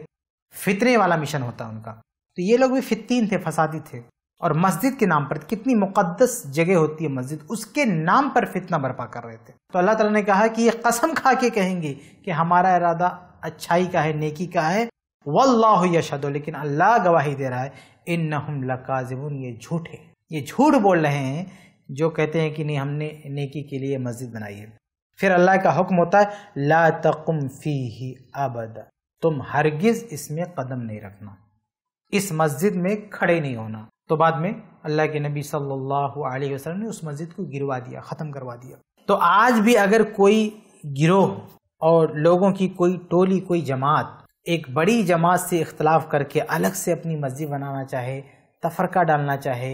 फितने वाला मिशन होता है उनका तो ये लोग भी फितीन थे फसादी थे और मस्जिद के नाम पर कितनी मुकद्दस जगह होती है मस्जिद उसके नाम पर फितना बर्पा कर रहे थे तो अल्लाह ताला ने कहा कि ये कसम खा के कहेंगे कि हमारा इरादा अच्छाई का है नेकी का है वल्लाह यशदो लेकिन अल्लाह गवाही दे रहा है इन हम ये झूठे ये झूठ बोल रहे हैं जो कहते हैं कि नहीं हमने नेकी के लिए मस्जिद बनाई है फिर अल्लाह का हुक्म होता है ला तकुम फी ही तुम हरगिज़ इसमें कदम नहीं रखना इस मस्जिद में खड़े नहीं होना तो बाद में अल्लाह के नबी सल्लल्लाहु अलैहि वसल्लम ने उस मस्जिद को गिरवा दिया ख़त्म करवा दिया तो आज भी अगर कोई गिरोह और लोगों की कोई टोली कोई जमात एक बड़ी जमात से इख्तलाफ करके अलग से अपनी मस्जिद बनाना चाहे तफरका डालना चाहे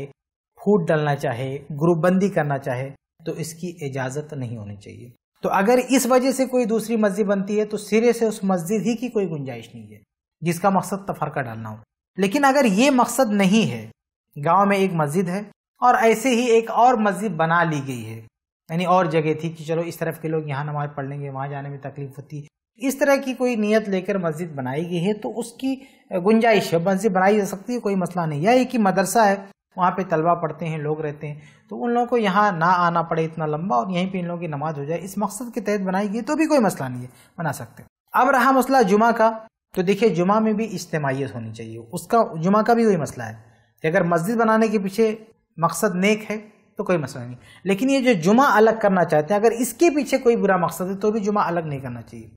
फूट डालना चाहे ग्रुपबंदी करना चाहे तो इसकी इजाज़त नहीं होनी चाहिए तो अगर इस वजह से कोई दूसरी मस्जिद बनती है तो सिरे से उस मस्जिद ही की कोई गुंजाइश नहीं है जिसका मकसद तफरका डालना हो लेकिन अगर ये मकसद नहीं है गांव में एक मस्जिद है और ऐसे ही एक और मस्जिद बना ली गई है यानी और जगह थी कि चलो इस तरफ के लोग यहाँ नमाज पढ़ लेंगे वहाँ जाने में तकलीफ होती इस तरह की कोई नीयत लेकर मस्जिद बनाई गई है तो उसकी गुंजाइश है मस्जिद बनाई जा सकती है कोई मसला नहीं या एक ही मदरसा है वहाँ पे तलबा पढ़ते हैं लोग रहते हैं तो उन लोगों को यहाँ ना आना पड़े इतना लंबा और यहीं पे इन लोगों की नमाज हो जाए इस मकसद के तहत बनाई गई तो भी कोई मसला नहीं है बना सकते अब रहा मसला जुमा का तो देखिए जुमा में भी इज्तमाहीत होनी चाहिए उसका जुमा का भी वही मसला है कि अगर मस्जिद बनाने के पीछे मकसद नेक है तो कोई मसला नहीं लेकिन ये जो जुमा अलग करना चाहते हैं अगर इसके पीछे कोई बुरा मकसद है तो भी जुमा अलग नहीं करना चाहिए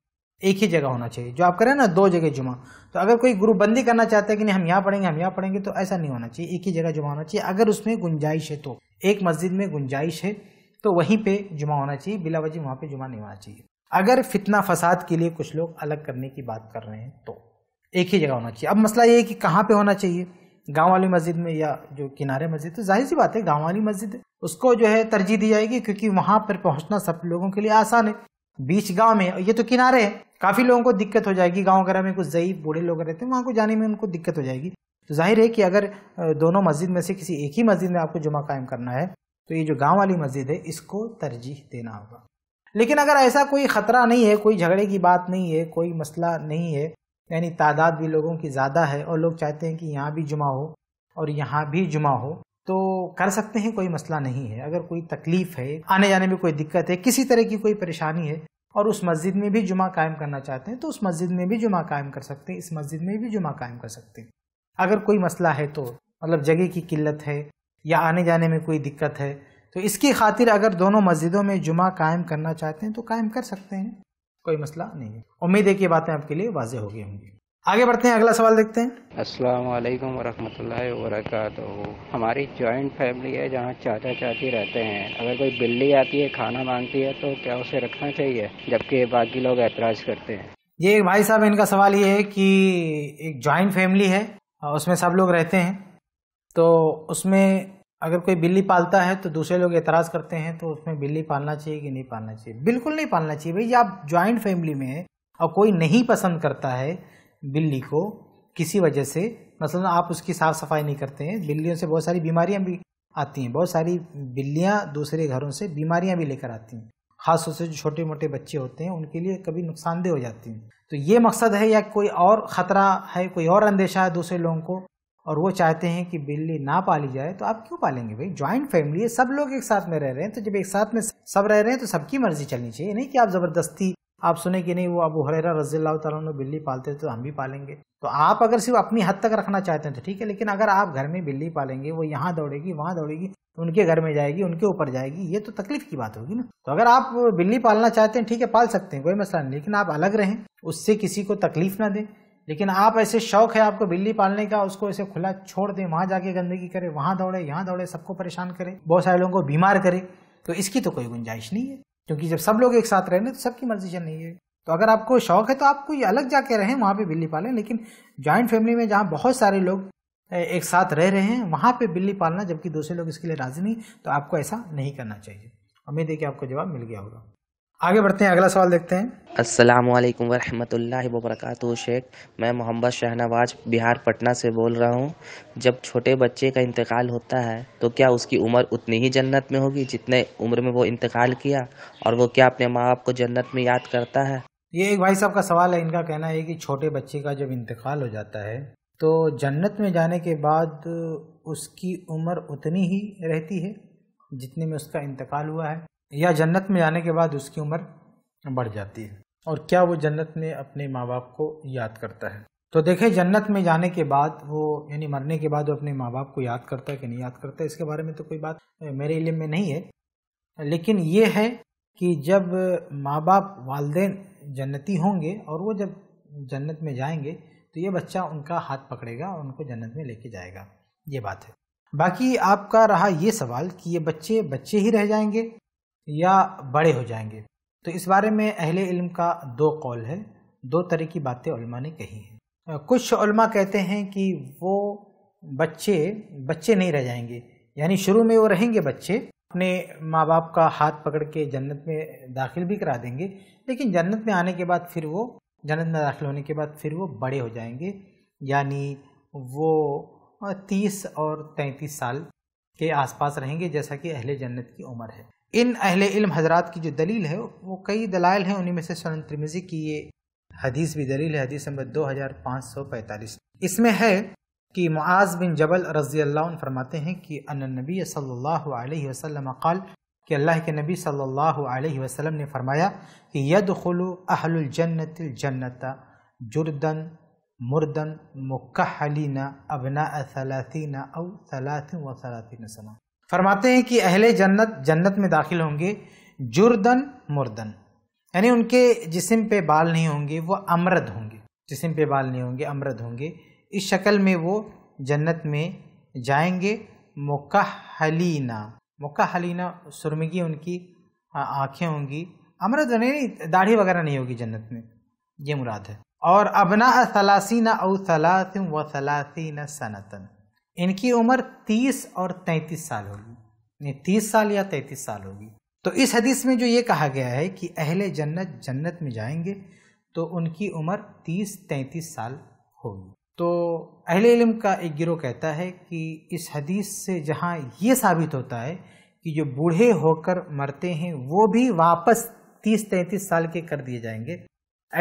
एक ही जगह होना चाहिए जो आप करें ना दो जगह जुमा तो अगर कोई ग्रुप बंदी करना चाहता है कि नहीं हम यहाँ पढ़ेंगे हम यहाँ पढ़ेंगे तो ऐसा नहीं होना चाहिए एक ही जगह जुमा होना चाहिए अगर उसमें गुंजाइश है तो एक मस्जिद में गुंजाइश है तो वहीं पे जुमा होना चाहिए बिला वजह वहाँ पे जुमा नहीं होना चाहिए अगर फितना फसाद के लिए कुछ लोग अलग करने की बात कर रहे हैं तो एक ही जगह होना चाहिए अब मसला ये है कि कहाँ पे होना चाहिए गाँव वाली मस्जिद में या जो किनारे मस्जिद तो जाहिर सी बात है गाँव वाली मस्जिद उसको जो है तरजीह दी जाएगी क्योंकि वहां पर पहुंचना सब लोगों के लिए आसान है बीच गांव में ये तो किनारे है काफ़ी लोगों को दिक्कत हो जाएगी गांव वगैरह में कुछ जई बूढ़े लोग रहते हैं वहाँ को जाने में उनको दिक्कत हो जाएगी तो जाहिर है कि अगर दोनों मस्जिद में से किसी एक ही मस्जिद में आपको जुमा कायम करना है तो ये जो गाँव वाली मस्जिद है इसको तरजीह देना होगा लेकिन अगर ऐसा कोई ख़तरा नहीं है कोई झगड़े की बात नहीं है कोई मसला नहीं है यानी तादाद भी लोगों की ज़्यादा है और लोग चाहते हैं कि यहाँ भी जुमा हो और यहाँ भी जुमा हो तो कर सकते हैं कोई मसला नहीं है अगर कोई तकलीफ़ है आने जाने में कोई दिक्कत है किसी तरह की कोई परेशानी है और उस मस्जिद में भी जुमा कायम करना चाहते हैं तो उस मस्जिद में भी जुमा कायम कर सकते हैं इस मस्जिद में भी जुमा कायम कर सकते हैं अगर कोई मसला है तो मतलब जगह की किल्लत है या आने जाने में कोई दिक्कत है तो इसकी खातिर अगर दोनों मस्जिदों में जुमा कायम करना चाहते हैं तो कायम कर सकते हैं कोई मसला नहीं है उम्मीद है कि बातें आपके लिए वाजे हो गई होंगी आगे बढ़ते हैं अगला सवाल देखते हैं अस्सलाम वालेकुम वरहमतुल्लाहि वबरकातु हमारी जॉइंट फैमिली है जहाँ चाचा चाची रहते हैं अगर कोई बिल्ली आती है खाना मांगती है तो क्या उसे रखना चाहिए जबकि बाकी लोग ऐतराज करते हैं ये भाई साहब इनका सवाल ये है कि एक जॉइंट फैमिली है उसमें सब लोग रहते हैं तो उसमें अगर कोई बिल्ली पालता है तो दूसरे लोग एतराज़ करते हैं तो उसमें बिल्ली पालना चाहिए कि नहीं पालना चाहिए बिल्कुल नहीं पालना चाहिए भाई आप जॉइंट फैमिली में हैं और कोई नहीं पसंद करता है बिल्ली को किसी वजह से मतलब आप उसकी साफ़ सफाई नहीं करते हैं बिल्लियों से बहुत सारी बीमारियां भी आती हैं बहुत सारी बिल्लियां दूसरे घरों से बीमारियां भी लेकर आती हैं खासतौर से जो छोटे मोटे बच्चे होते हैं उनके लिए कभी नुकसानदेह हो जाती हैं तो ये मकसद है या कोई और ख़तरा है कोई और अंदेशा है दूसरे लोगों को और वो चाहते हैं कि बिल्ली ना पाली जाए तो आप क्यों पालेंगे भाई ज्वाइंट फैमिली है सब लोग एक साथ में रह रहे हैं तो जब एक साथ में सब रह रहे हैं तो सबकी मर्जी चलनी चाहिए नहीं कि आप ज़बरदस्ती आप सुने कि नहीं वो अबू हरेरा रजील्ला तला बिल्ली पालते थे तो हम भी पालेंगे तो आप अगर सिर्फ अपनी हद तक रखना चाहते हैं तो ठीक है लेकिन अगर आप घर में बिल्ली पालेंगे वो यहाँ दौड़ेगी वहाँ दौड़ेगी तो उनके घर में जाएगी उनके ऊपर जाएगी ये तो तकलीफ की बात होगी ना तो अगर आप बिल्ली पालना चाहते हैं ठीक है पाल सकते हैं कोई मसला नहीं लेकिन आप अलग रहें उससे किसी को तकलीफ ना दें लेकिन आप ऐसे शौक है आपको बिल्ली पालने का उसको ऐसे खुला छोड़ दें वहाँ जाके गंदगी करे वहाँ दौड़े यहाँ दौड़े सबको परेशान करे बहुत सारे लोगों को बीमार करे तो इसकी तो कोई गुंजाइश नहीं है क्योंकि जब सब लोग एक साथ रह तो सबकी मर्जी नहीं है तो अगर आपको शौक है तो आप कोई अलग जाके रहें वहाँ पे बिल्ली पालें लेकिन जॉइंट फैमिली में जहाँ बहुत सारे लोग एक साथ रह रहे हैं वहाँ पे बिल्ली पालना जबकि दूसरे लोग इसके लिए राजी नहीं तो आपको ऐसा नहीं करना चाहिए उम्मीद है कि आपको जवाब मिल गया होगा आगे बढ़ते हैं अगला सवाल देखते हैं अस्सलाम वालेकुम वरहमतुल्लाहि वबरकत शेख मैं मोहम्मद शहनवाज बिहार पटना से बोल रहा हूँ जब छोटे बच्चे का इंतकाल होता है तो क्या उसकी उम्र उतनी ही जन्नत में होगी जितने उम्र में वो इंतकाल किया और वो क्या अपने माँ बाप को जन्नत में याद करता है ये एक भाई साहब का सवाल है इनका कहना है कि छोटे बच्चे का जब इंतकाल हो जाता है तो जन्नत में जाने के बाद उसकी उम्र उतनी ही रहती है जितने में उसका इंतकाल हुआ है या जन्नत में जाने के बाद उसकी उम्र बढ़ जाती है और क्या वो जन्नत में अपने माँ बाप को याद करता है तो देखें जन्नत में जाने के बाद वो यानी मरने के बाद वो अपने माँ बाप को याद करता है कि नहीं याद करता है इसके बारे में तो कोई बात मेरे इलम में नहीं है लेकिन ये है कि जब माँ बाप वालदे जन्नती होंगे और वो जब जन्नत में जाएंगे तो ये बच्चा उनका हाथ पकड़ेगा और उनको जन्नत में लेके जाएगा ये बात है बाकी आपका रहा ये सवाल कि ये बच्चे बच्चे ही रह जाएंगे या बड़े हो जाएंगे तो इस बारे में अहले इल्म का दो कौल है दो तरह की बातें ने कही हैं कुछ कहते हैं कि वो बच्चे बच्चे नहीं रह जाएंगे यानी शुरू में वो रहेंगे बच्चे अपने माँ बाप का हाथ पकड़ के जन्नत में दाखिल भी करा देंगे लेकिन जन्नत में आने के बाद फिर वो जन्नत में दाखिल होने के बाद फिर वो बड़े हो जाएंगे यानी वो तीस और तैंतीस साल के आसपास रहेंगे जैसा कि अहले जन्नत की उम्र है इन अहले इल्म हजरात की जो दलील है वो कई दलाइल हैं उन्हीं में से सोन त्रिमिज़ी की ये हदीस भी दलील है हदीस नंबर दो हज़ार पाँच सौ पैंतालीस इसमें है कि मुआज़ बिन जबल रजी अल्लाह फरमाते हैं कि अनबी सल्लल्लाहु अलैहि वसल्लम कल कि अल्लाह के नबी सल्लल्लाहु अलैहि वसल्लम ने फरमाया कि यद खलु अहलजन्नत जन्नत जुर्दन मुर्दन मुक्हलिन अबना सलासिन अव सलासिन व सलासिन सना फरमाते हैं कि अहले जन्नत जन्नत में दाखिल होंगे जुर्दन मुर्दन यानी उनके जिसम पे बाल नहीं होंगे वो अमरद होंगे जिसम पे बाल नहीं होंगे अमरद होंगे इस शक्ल में वो जन्नत में जाएंगे मुकहलीना मुकहलीना सुरमगी उनकी आँखें होंगी अमरद नहीं दाढ़ी वगैरह नहीं होगी जन्नत में ये मुराद है और अबना सलासीना और सलासिम व न सनातन इनकी उम्र 30 और 33 साल होगी नहीं 30 साल या 33 साल होगी तो इस हदीस में जो ये कहा गया है कि अहले जन्नत जन्नत में जाएंगे तो उनकी उम्र 30 33 साल होगी तो अहले इलम का एक गिरोह कहता है कि इस हदीस से जहाँ ये साबित होता है कि जो बूढ़े होकर मरते हैं वो भी वापस 30-33 साल के कर दिए जाएंगे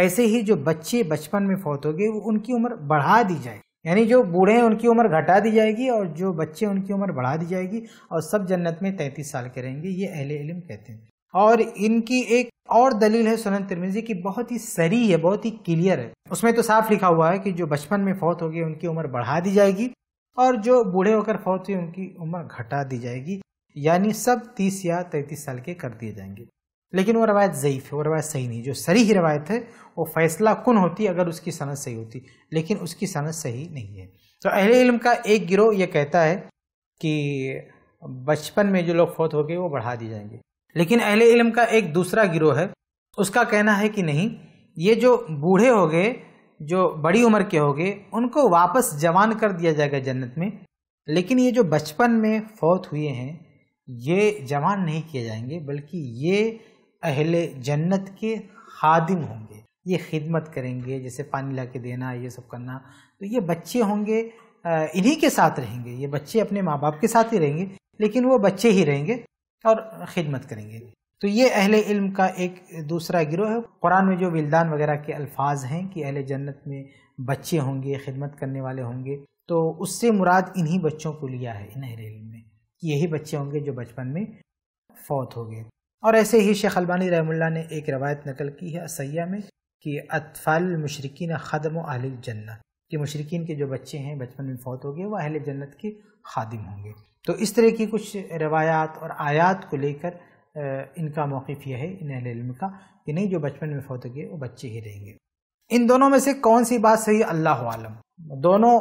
ऐसे ही जो बच्चे बचपन में फौत हो गए वो उनकी उम्र बढ़ा दी जाए यानी जो बूढ़े हैं उनकी उम्र घटा दी जाएगी और जो बच्चे उनकी उम्र बढ़ा दी जाएगी और सब जन्नत में तैंतीस साल के रहेंगे ये अहले इलम कहते हैं और इनकी एक और दलील है सुनन तिरमिजी की बहुत ही सरी है बहुत ही क्लियर है उसमें तो साफ लिखा हुआ है कि जो बचपन में फौत होगी उनकी उम्र बढ़ा दी जाएगी और जो बूढ़े होकर फौत हुए उनकी उम्र घटा दी जाएगी यानी सब तीस या तैंतीस साल के कर दिए जाएंगे लेकिन वो रवायत ज़यीफ़ है वो रवायत सही नहीं जो सरी ही रवायत है वो फैसला कन होती अगर उसकी सनत सही होती लेकिन उसकी सनत सही नहीं है तो अहल इल्म का एक गिरोह यह कहता है कि बचपन में जो लोग फौत हो गए वो बढ़ा दिए जाएंगे लेकिन अहल इल्म का एक दूसरा गिरोह है उसका कहना है कि नहीं ये जो बूढ़े हो गए जो बड़ी उम्र के हो गए उनको वापस जवान कर दिया जाएगा जन्नत में लेकिन ये जो बचपन में फौत हुए हैं ये जवान नहीं किए जाएंगे बल्कि ये अहल जन्नत के खादिम होंगे ये खिदमत करेंगे जैसे पानी ला के देना ये सब करना तो ये बच्चे होंगे इन्हीं के साथ रहेंगे ये बच्चे अपने माँ बाप के साथ ही रहेंगे लेकिन वो बच्चे ही रहेंगे और खिदमत करेंगे तो ये अहले इल्म का एक दूसरा गिरोह है कुरान में जो विलदान वगैरह के अल्फाज हैं कि अहले जन्नत में बच्चे होंगे खिदमत करने वाले होंगे तो उससे मुराद इन्हीं बच्चों को लिया है इन अहले इल्म में यही बच्चे होंगे जो बचपन में फौत हो गए और ऐसे ही शेख अलबानी रहमुल्ला ने एक रवायत नकल की है असैया में कि अतफ़ाल मशरकिन ख़दम अहल जन्नत कि मशरकिन के जो बच्चे हैं बचपन में फौत हो गए वह अहल जन्नत के खादिम होंगे तो इस तरह की कुछ रवायात और आयात को लेकर इनका मौक़ यह है इन अहल का कि नहीं जो बचपन में फौत हो गए वो बच्चे ही रहेंगे इन दोनों में से कौन सी बात सही अल्लाह आलम दोनों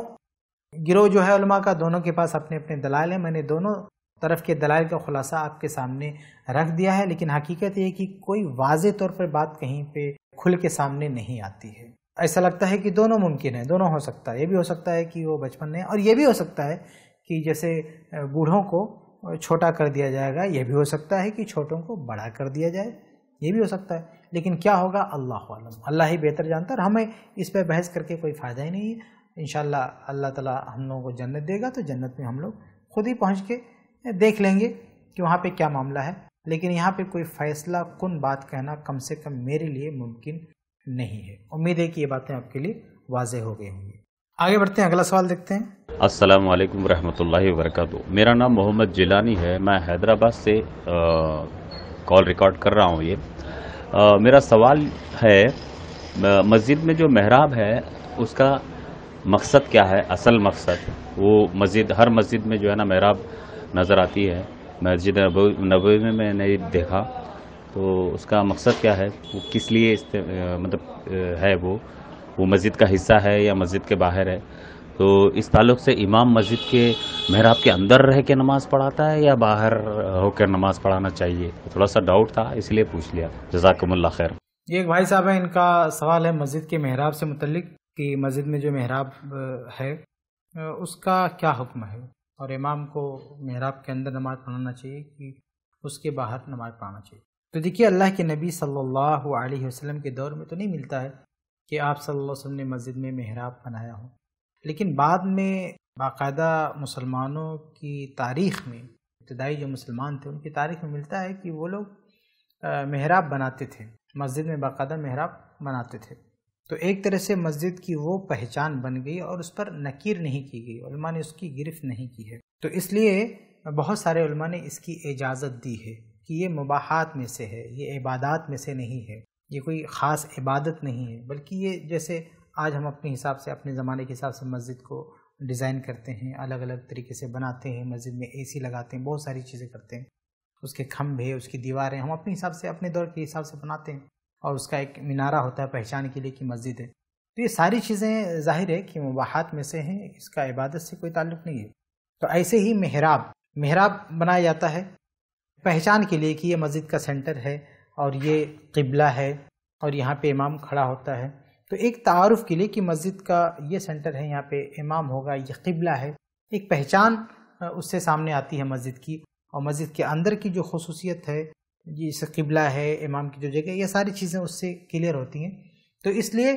गिरोह जो है का दोनों के पास अपने अपने दलाल हैं मैंने दोनों तरफ के दलाल का खुलासा आपके सामने रख दिया है लेकिन हकीकत यह कि कोई वाज तौर पर बात कहीं पे खुल के सामने नहीं आती है ऐसा लगता है कि दोनों मुमकिन है दोनों हो सकता है ये भी हो सकता है कि वो बचपन में और ये भी हो सकता है कि जैसे बूढ़ों को छोटा कर दिया जाएगा यह भी हो सकता है कि छोटों को बड़ा कर दिया जाए ये भी हो सकता है लेकिन क्या होगा अल्लाह आलम अल्लाह ही बेहतर जानता है और हमें इस पर बहस करके कोई फ़ायदा ही नहीं है इन अल्लाह ताला हम लोगों को जन्नत देगा तो जन्नत में हम लोग खुद ही पहुँच के देख लेंगे कि वहाँ पे क्या मामला है लेकिन यहाँ पे कोई फैसला कन बात कहना कम से कम मेरे लिए मुमकिन नहीं है उम्मीद है कि ये बातें आपके लिए वाजह हो गई होंगी आगे बढ़ते हैं अगला सवाल देखते हैं अस्सलाम वालेकुम रहमतुल्लाहि वरकत मेरा नाम मोहम्मद जिलानी है मैं हैदराबाद से कॉल रिकॉर्ड कर रहा हूँ ये आ, मेरा सवाल है मस्जिद में जो महराब है उसका मकसद क्या है असल मकसद वो मस्जिद हर मस्जिद में जो है ना महराब नज़र आती है मस्जिद नबी में मैंने देखा तो उसका मकसद क्या है वो किस लिए मतलब है वो वो मस्जिद का हिस्सा है या मस्जिद के बाहर है तो इस ताल्लुक से इमाम मस्जिद के महराब के अंदर रह के नमाज़ पढ़ाता है या बाहर होकर नमाज़ पढ़ाना चाहिए तो थोड़ा सा डाउट था इसलिए पूछ लिया जजाकमल खैर ये एक भाई साहब है इनका सवाल है मस्जिद के महराब से मुतलिक कि मस्जिद में जो महराब है उसका क्या हुक्म है और इमाम को महराब के अंदर नमाज पढ़ाना चाहिए कि उसके बाहर नमाज पढ़ाना चाहिए तो देखिए अल्लाह के नबी सल्लल्लाहु अलैहि वसल्लम के दौर में तो नहीं मिलता है कि आप सल्लल्लाहु अलैहि वसल्लम ने मस्जिद में महराब बनाया हो लेकिन बाद में बाकायदा मुसलमानों की तारीख़ में इब्तदाई जो मुसलमान थे उनकी तारीख में मिलता है कि वो लोग महराब बनाते थे मस्जिद में बाकायदा महराब बनाते थे तो एक तरह से मस्जिद की वो पहचान बन गई और उस पर नकीर नहीं की गई उलमा ने उसकी गिरफ्त नहीं की है तो इसलिए बहुत सारे उलमा ने इसकी इजाज़त दी है कि ये मुबाहत में से है ये इबादत में से नहीं है ये कोई ख़ास इबादत नहीं है बल्कि ये जैसे आज हम अपने हिसाब से अपने ज़माने के हिसाब से मस्जिद को डिज़ाइन करते हैं अलग अलग तरीके से बनाते हैं मस्जिद में एसी लगाते हैं बहुत सारी चीज़ें करते हैं उसके खम्भे उसकी दीवारें हम अपने हिसाब से अपने दौर के हिसाब से बनाते हैं और उसका एक मीनारा होता है पहचान के लिए कि मस्जिद है तो ये सारी चीज़ें जाहिर है कि मुबाहत में से हैं इसका इबादत से कोई ताल्लुक नहीं है तो ऐसे ही महराब महराब बनाया जाता है पहचान के लिए कि ये मस्जिद का सेंटर है और ये किबला है और यहाँ पे इमाम खड़ा होता है तो एक तारफ़ के लिए कि मस्जिद का ये सेंटर है यहाँ पे इमाम होगा ये किबला है एक पहचान उससे सामने आती है मस्जिद की और मस्जिद के अंदर की जो खसूसियत है जी इसका किबला है इमाम की जो जगह ये सारी चीज़ें उससे क्लियर होती हैं तो इसलिए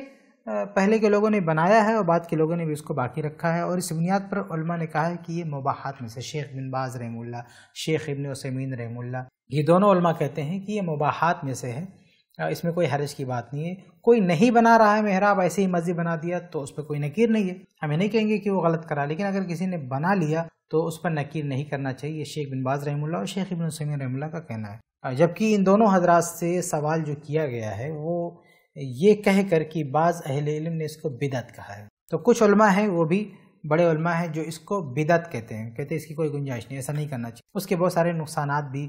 पहले के लोगों ने बनाया है और बाद के लोगों ने भी उसको बाकी रखा है और इस बुनियाद पर ने कहा है कि ये मुबाहत में से शेख बिन बाज रहमुल्ला शेख इबन उसमीन रहमुल्ला ये दोनों कहते हैं कि ये मुबाहत में से है इसमें कोई हरज की बात नहीं है कोई नहीं बना रहा है मेहराब ऐसे ही मस्जिद बना दिया तो उस पर कोई नकीर नहीं है हमें नहीं कहेंगे कि वो गलत करा लेकिन अगर किसी ने बना लिया तो उस पर नकीर नहीं करना चाहिए शेख बिन बाज रहमुल्ला और शेख इबन उसमीन रहमुल्ला का कहना है जबकि इन दोनों हजरात से सवाल जो किया गया है वो ये कह कर कि बाज़ अहल इलम ने इसको बिदत कहा है तो कुछ उलमा हैं वो भी बड़े उलमा हैं जो इसको बिदत कहते हैं कहते हैं इसकी कोई गुंजाइश नहीं ऐसा नहीं करना चाहिए उसके बहुत सारे नुकसान भी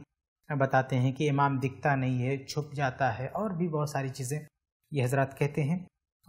बताते हैं कि इमाम दिखता नहीं है छुप जाता है और भी बहुत सारी चीज़ें ये हजरात कहते हैं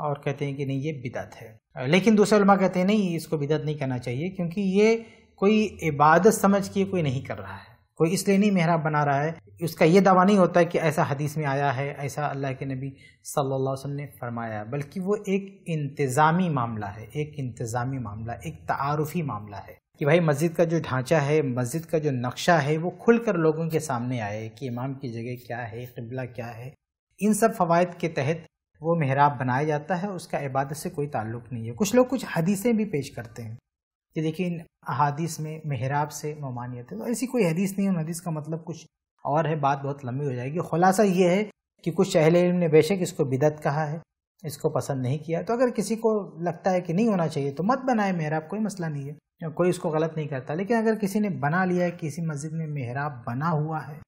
और कहते हैं कि नहीं ये बिदत है लेकिन दूसरे उलमा कहते हैं नहीं इसको बिदत नहीं करना चाहिए क्योंकि ये कोई इबादत समझ के कोई नहीं कर रहा है कोई इसलिए नहीं मेहराब बना रहा है उसका ये दावा नहीं होता है कि ऐसा हदीस में आया है ऐसा अल्लाह के नबी सल्लल्लाहु अलैहि वसल्लम ने फरमाया बल्कि वो एक इंतज़ामी मामला है एक इंतज़ामी मामला एक तारफ़ी मामला है कि भाई मस्जिद का जो ढांचा है मस्जिद का जो नक्शा है वो खुल कर लोगों के सामने आए कि इमाम की जगह क्या है कबला क्या है इन सब फ़वाद के तहत वो महराब बनाया जाता है उसका इबादत से कोई ताल्लुक नहीं है कुछ लोग कुछ हदीसें भी पेश करते हैं कि देखिए अहादीस में महराब से ममानियत है तो ऐसी कोई हदीस नहीं है उन हदीस का मतलब कुछ और है बात बहुत लंबी हो जाएगी खुलासा ये है कि कुछ अहल इम ने बेशक इसको बिदत कहा है इसको पसंद नहीं किया तो अगर किसी को लगता है कि नहीं होना चाहिए तो मत बनाए मेहराब कोई मसला नहीं है कोई इसको गलत नहीं करता लेकिन अगर किसी ने बना लिया है किसी मस्जिद में मेहराब बना हुआ है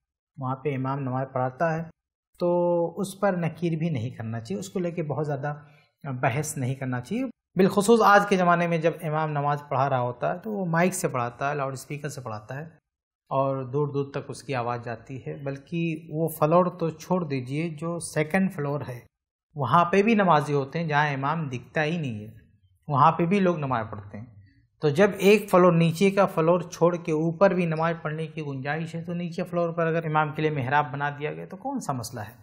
वहाँ पे इमाम नमाज पढ़ाता है तो उस पर नकीर भी नहीं करना चाहिए उसको लेके बहुत ज़्यादा बहस नहीं करना चाहिए बिलखसूस आज के ज़माने में जब इमाम नमाज पढ़ा रहा होता है तो वो माइक से पढ़ाता है लाउड स्पीकर से पढ़ाता है और दूर दूर तक उसकी आवाज़ जाती है बल्कि वो फ्लोर तो छोड़ दीजिए जो सेकंड फ्लोर है वहाँ पे भी नमाजी होते हैं जहाँ इमाम दिखता ही नहीं है वहाँ पे भी लोग नमाज़ पढ़ते हैं तो जब एक फ्लोर नीचे का फ्लोर छोड़ के ऊपर भी नमाज़ पढ़ने की गुंजाइश है तो नीचे फ्लोर पर अगर इमाम के लिए मेहराब बना दिया गया तो कौन सा मसला है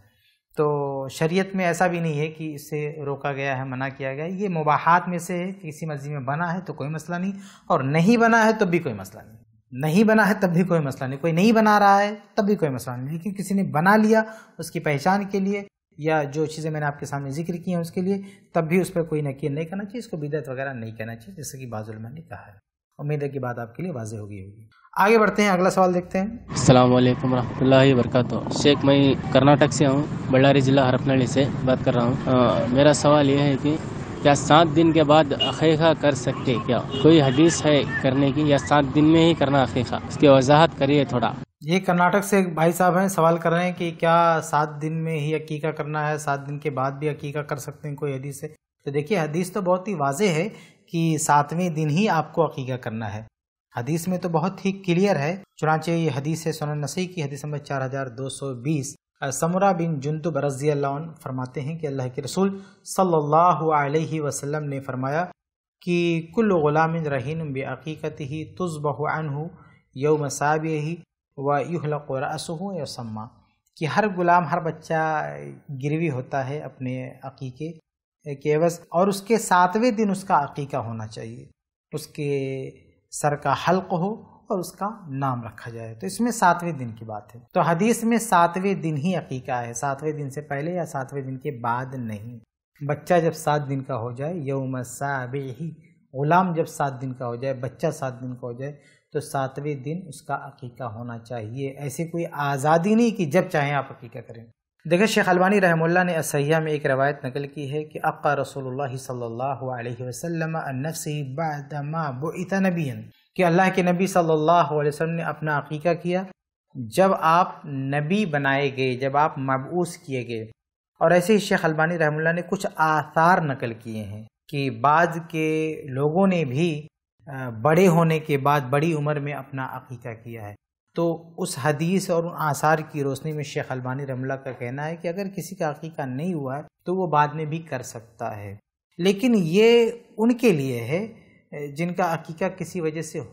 तो शरीयत में ऐसा भी नहीं है कि इससे रोका गया है मना किया गया है ये मुबाहत में से है किसी मस्जिद में बना है तो कोई मसला नहीं और नहीं बना है तब तो भी कोई मसला नहीं नहीं बना है तब भी कोई मसला नहीं कोई नहीं बना रहा है तब भी कोई मसला नहीं लेकिन किसी ने बना लिया उसकी पहचान के लिए या जो चीज़ें मैंने आपके सामने जिक्र की हैं उसके लिए तब भी उस पर कोई नकीर नहीं करना चाहिए इसको बिदत वगैरह नहीं करना चाहिए जैसे कि बाजुल ने कहा है उम्मीद है कि बात आपके लिए वाजे होगी होगी आगे बढ़ते हैं अगला सवाल देखते हैं अल्लाम वरहमल्ला वरक शेख मैं कर्नाटक से हूँ बल्लारी जिला हरपनली से बात कर रहा हूँ मेरा सवाल यह है कि क्या सात दिन के बाद अकीका कर सकते क्या कोई हदीस है करने की या सात दिन में ही करना अकीका इसकी वजाहत करिए थोड़ा ये कर्नाटक से एक भाई साहब हैं सवाल कर रहे हैं कि क्या सात दिन में ही अकीका करना है सात दिन के बाद भी अकीका कर सकते हैं कोई हदीस है तो देखिए हदीस तो बहुत ही वाजे है कि सातवें दिन ही आपको अकीका करना है हदीस में तो बहुत ही क्लियर है चुनाचे ये हदीस है सोन नसी की हदीस नंबर चार हजार दो सौ बीस समरा बिन जुनतुब रजी फरमाते हैं कि अल्लाह के रसूल सल्लल्लाहु अलैहि वसल्लम ने फरमाया कि कुल गुलाम रहीन बकीकत ही अनहु यौम मसाब ही व युहलक़रसू यसम्मा कि हर गुलाम हर बच्चा गिरवी होता है अपने अकीके केवस और उसके सातवें दिन उसका अकीका होना चाहिए उसके सर का हल्क हो और उसका नाम रखा जाए तो इसमें सातवें दिन की बात है तो हदीस में सातवें दिन ही अकीका है सातवें दिन से पहले या सातवें दिन के बाद नहीं बच्चा जब सात दिन का हो जाए यौम साबे ही गुलाम जब सात दिन का हो जाए बच्चा सात दिन का हो जाए तो सातवें दिन उसका अकीका होना चाहिए ऐसी कोई आज़ादी नहीं कि जब चाहें आप अकीका करें देखिए शेख अलबानी रहमुल्ला ने असैया में एक रवायत नकल की है कि अक्का रसोल्ला सल्ला नबीन कि अल्लाह के नबी सल्लल्लाहु अलैहि वसल्लम ने अपना अकीका किया जब आप नबी बनाए गए जब आप मबूस किए गए और ऐसे ही शेख अलबानी रहमुल्ला ने कुछ आसार नकल किए हैं कि बाद के लोगों ने भी बड़े होने के बाद बड़ी उम्र में अपना अकीका किया है तो उस हदीस और उन आसार की रोशनी में शेख अलबानी रमला का कहना है कि अगर किसी का अकीका नहीं हुआ है तो वो बाद में भी कर सकता है लेकिन ये उनके लिए है जिनका अकीका किसी वजह से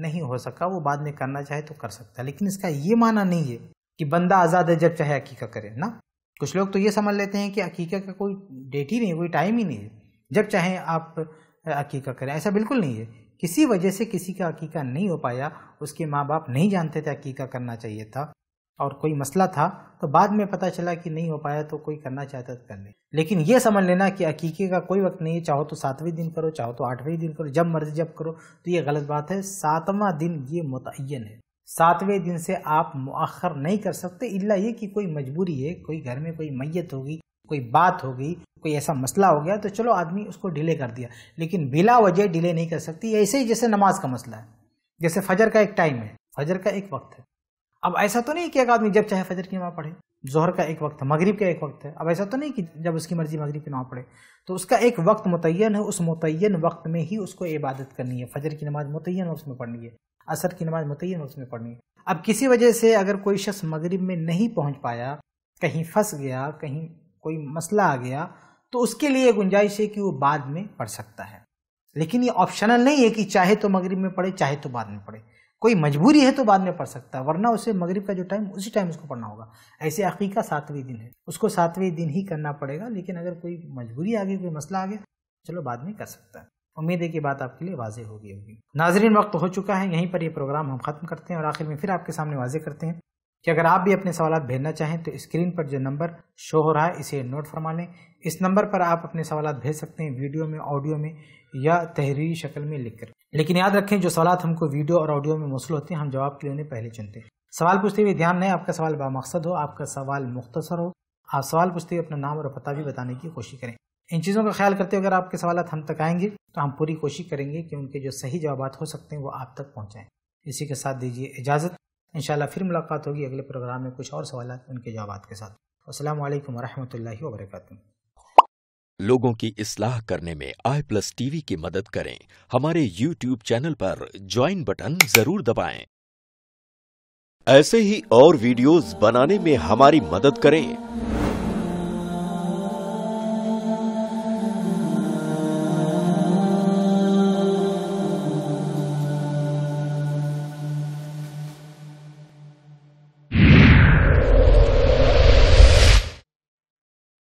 नहीं हो सका वो बाद में करना चाहे तो कर सकता है लेकिन इसका ये माना नहीं है कि बंदा आज़ाद है जब चाहे अकीका करे ना कुछ लोग तो ये समझ लेते हैं कि अकीका का कोई डेट ही नहीं कोई टाइम ही नहीं है जब चाहे आप अकीका करें ऐसा बिल्कुल नहीं है किसी वजह से किसी का अकीका नहीं हो पाया उसके माँ बाप नहीं जानते थे अकीका करना चाहिए था और कोई मसला था तो बाद में पता चला कि नहीं हो पाया तो कोई करना चाहता था कर ले लेकिन ये समझ लेना कि अकीके का कोई वक्त नहीं है चाहो तो सातवें दिन करो चाहो तो आठवें दिन करो जब मर्जी जब करो तो ये गलत बात है सातवां दिन ये मुतन है सातवें दिन से आप मौखर नहीं कर सकते इल्ला ये कि कोई मजबूरी है कोई घर में कोई मैयत होगी कोई बात हो गई कोई ऐसा मसला हो गया तो चलो आदमी उसको डिले कर दिया लेकिन बिला वजह डिले नहीं कर सकती ऐसे ही जैसे नमाज का मसला है जैसे फजर का एक टाइम है फजर का एक वक्त है अब ऐसा तो नहीं कि एक आदमी जब चाहे फजर की नमाज पढ़े जोहर का एक वक्त है मगरिब का एक वक्त है अब ऐसा तो नहीं कि जब उसकी मर्ज़ी मगरिब की नमाज पढ़े तो उसका एक वक्त मुतन है उस मुतन वक्त में ही उसको इबादत करनी है फजर की नमाज मुतन वक्त में पढ़नी है असर की नमाज मुतन वक्त में पढ़नी है अब किसी वजह से अगर कोई शख्स मगरिब में नहीं पहुंच पाया कहीं फंस गया कहीं कोई मसला आ गया तो उसके लिए गुंजाइश है कि वो बाद में पढ़ सकता है लेकिन ये ऑप्शनल नहीं है कि चाहे तो मगरिब में पढ़े चाहे तो बाद में पढ़े कोई मजबूरी है तो बाद में पढ़ सकता है वरना उसे मगरिब का जो टाइम उसी टाइम उसको पढ़ना होगा ऐसे अकीका सातवें दिन है उसको सातवें दिन ही करना पड़ेगा लेकिन अगर कोई मजबूरी आ गई कोई मसला आ गया चलो बाद में कर सकता है उम्मीद है कि बात आपके लिए वाजे होगी होगी नाजरीन वक्त हो चुका है यहीं पर यह प्रोग्राम हम खत्म करते हैं और आखिर में फिर आपके सामने वाजे करते हैं कि अगर आप भी अपने सवाल भेजना चाहें तो स्क्रीन पर जो नंबर शो हो रहा है इसे नोट फरमा लें इस नंबर पर आप अपने सवाल भेज सकते हैं वीडियो में ऑडियो में या तहरीरी शक्ल में लिखकर लेकिन याद रखें जो सवाल हमको वीडियो और ऑडियो में मौसू होते हैं हम जवाब के लिए उन्हें पहले चुनते हैं सवाल पूछते हुए ध्यान नहीं आपका सवाल बामकसद हो आपका सवाल मुख्तसर हो आप सवाल पूछते हुए अपना नाम और पता भी बताने की कोशिश करें इन चीज़ों का ख्याल करते हुए अगर आपके सवाल हम तक आएंगे तो हम पूरी कोशिश करेंगे कि उनके जो सही जवाब हो सकते हैं वो आप तक पहुँचाएँ इसी के साथ दीजिए इजाज़त इन फिर मुलाकात होगी अगले प्रोग्राम में कुछ और सवाल उनके जवाब के साथ असलम वरहमल वरक लोगों की इसलाह करने में आई प्लस टीवी की मदद करें हमारे यूट्यूब चैनल पर ज्वाइन बटन जरूर दबाएं। ऐसे ही और वीडियोस बनाने में हमारी मदद करें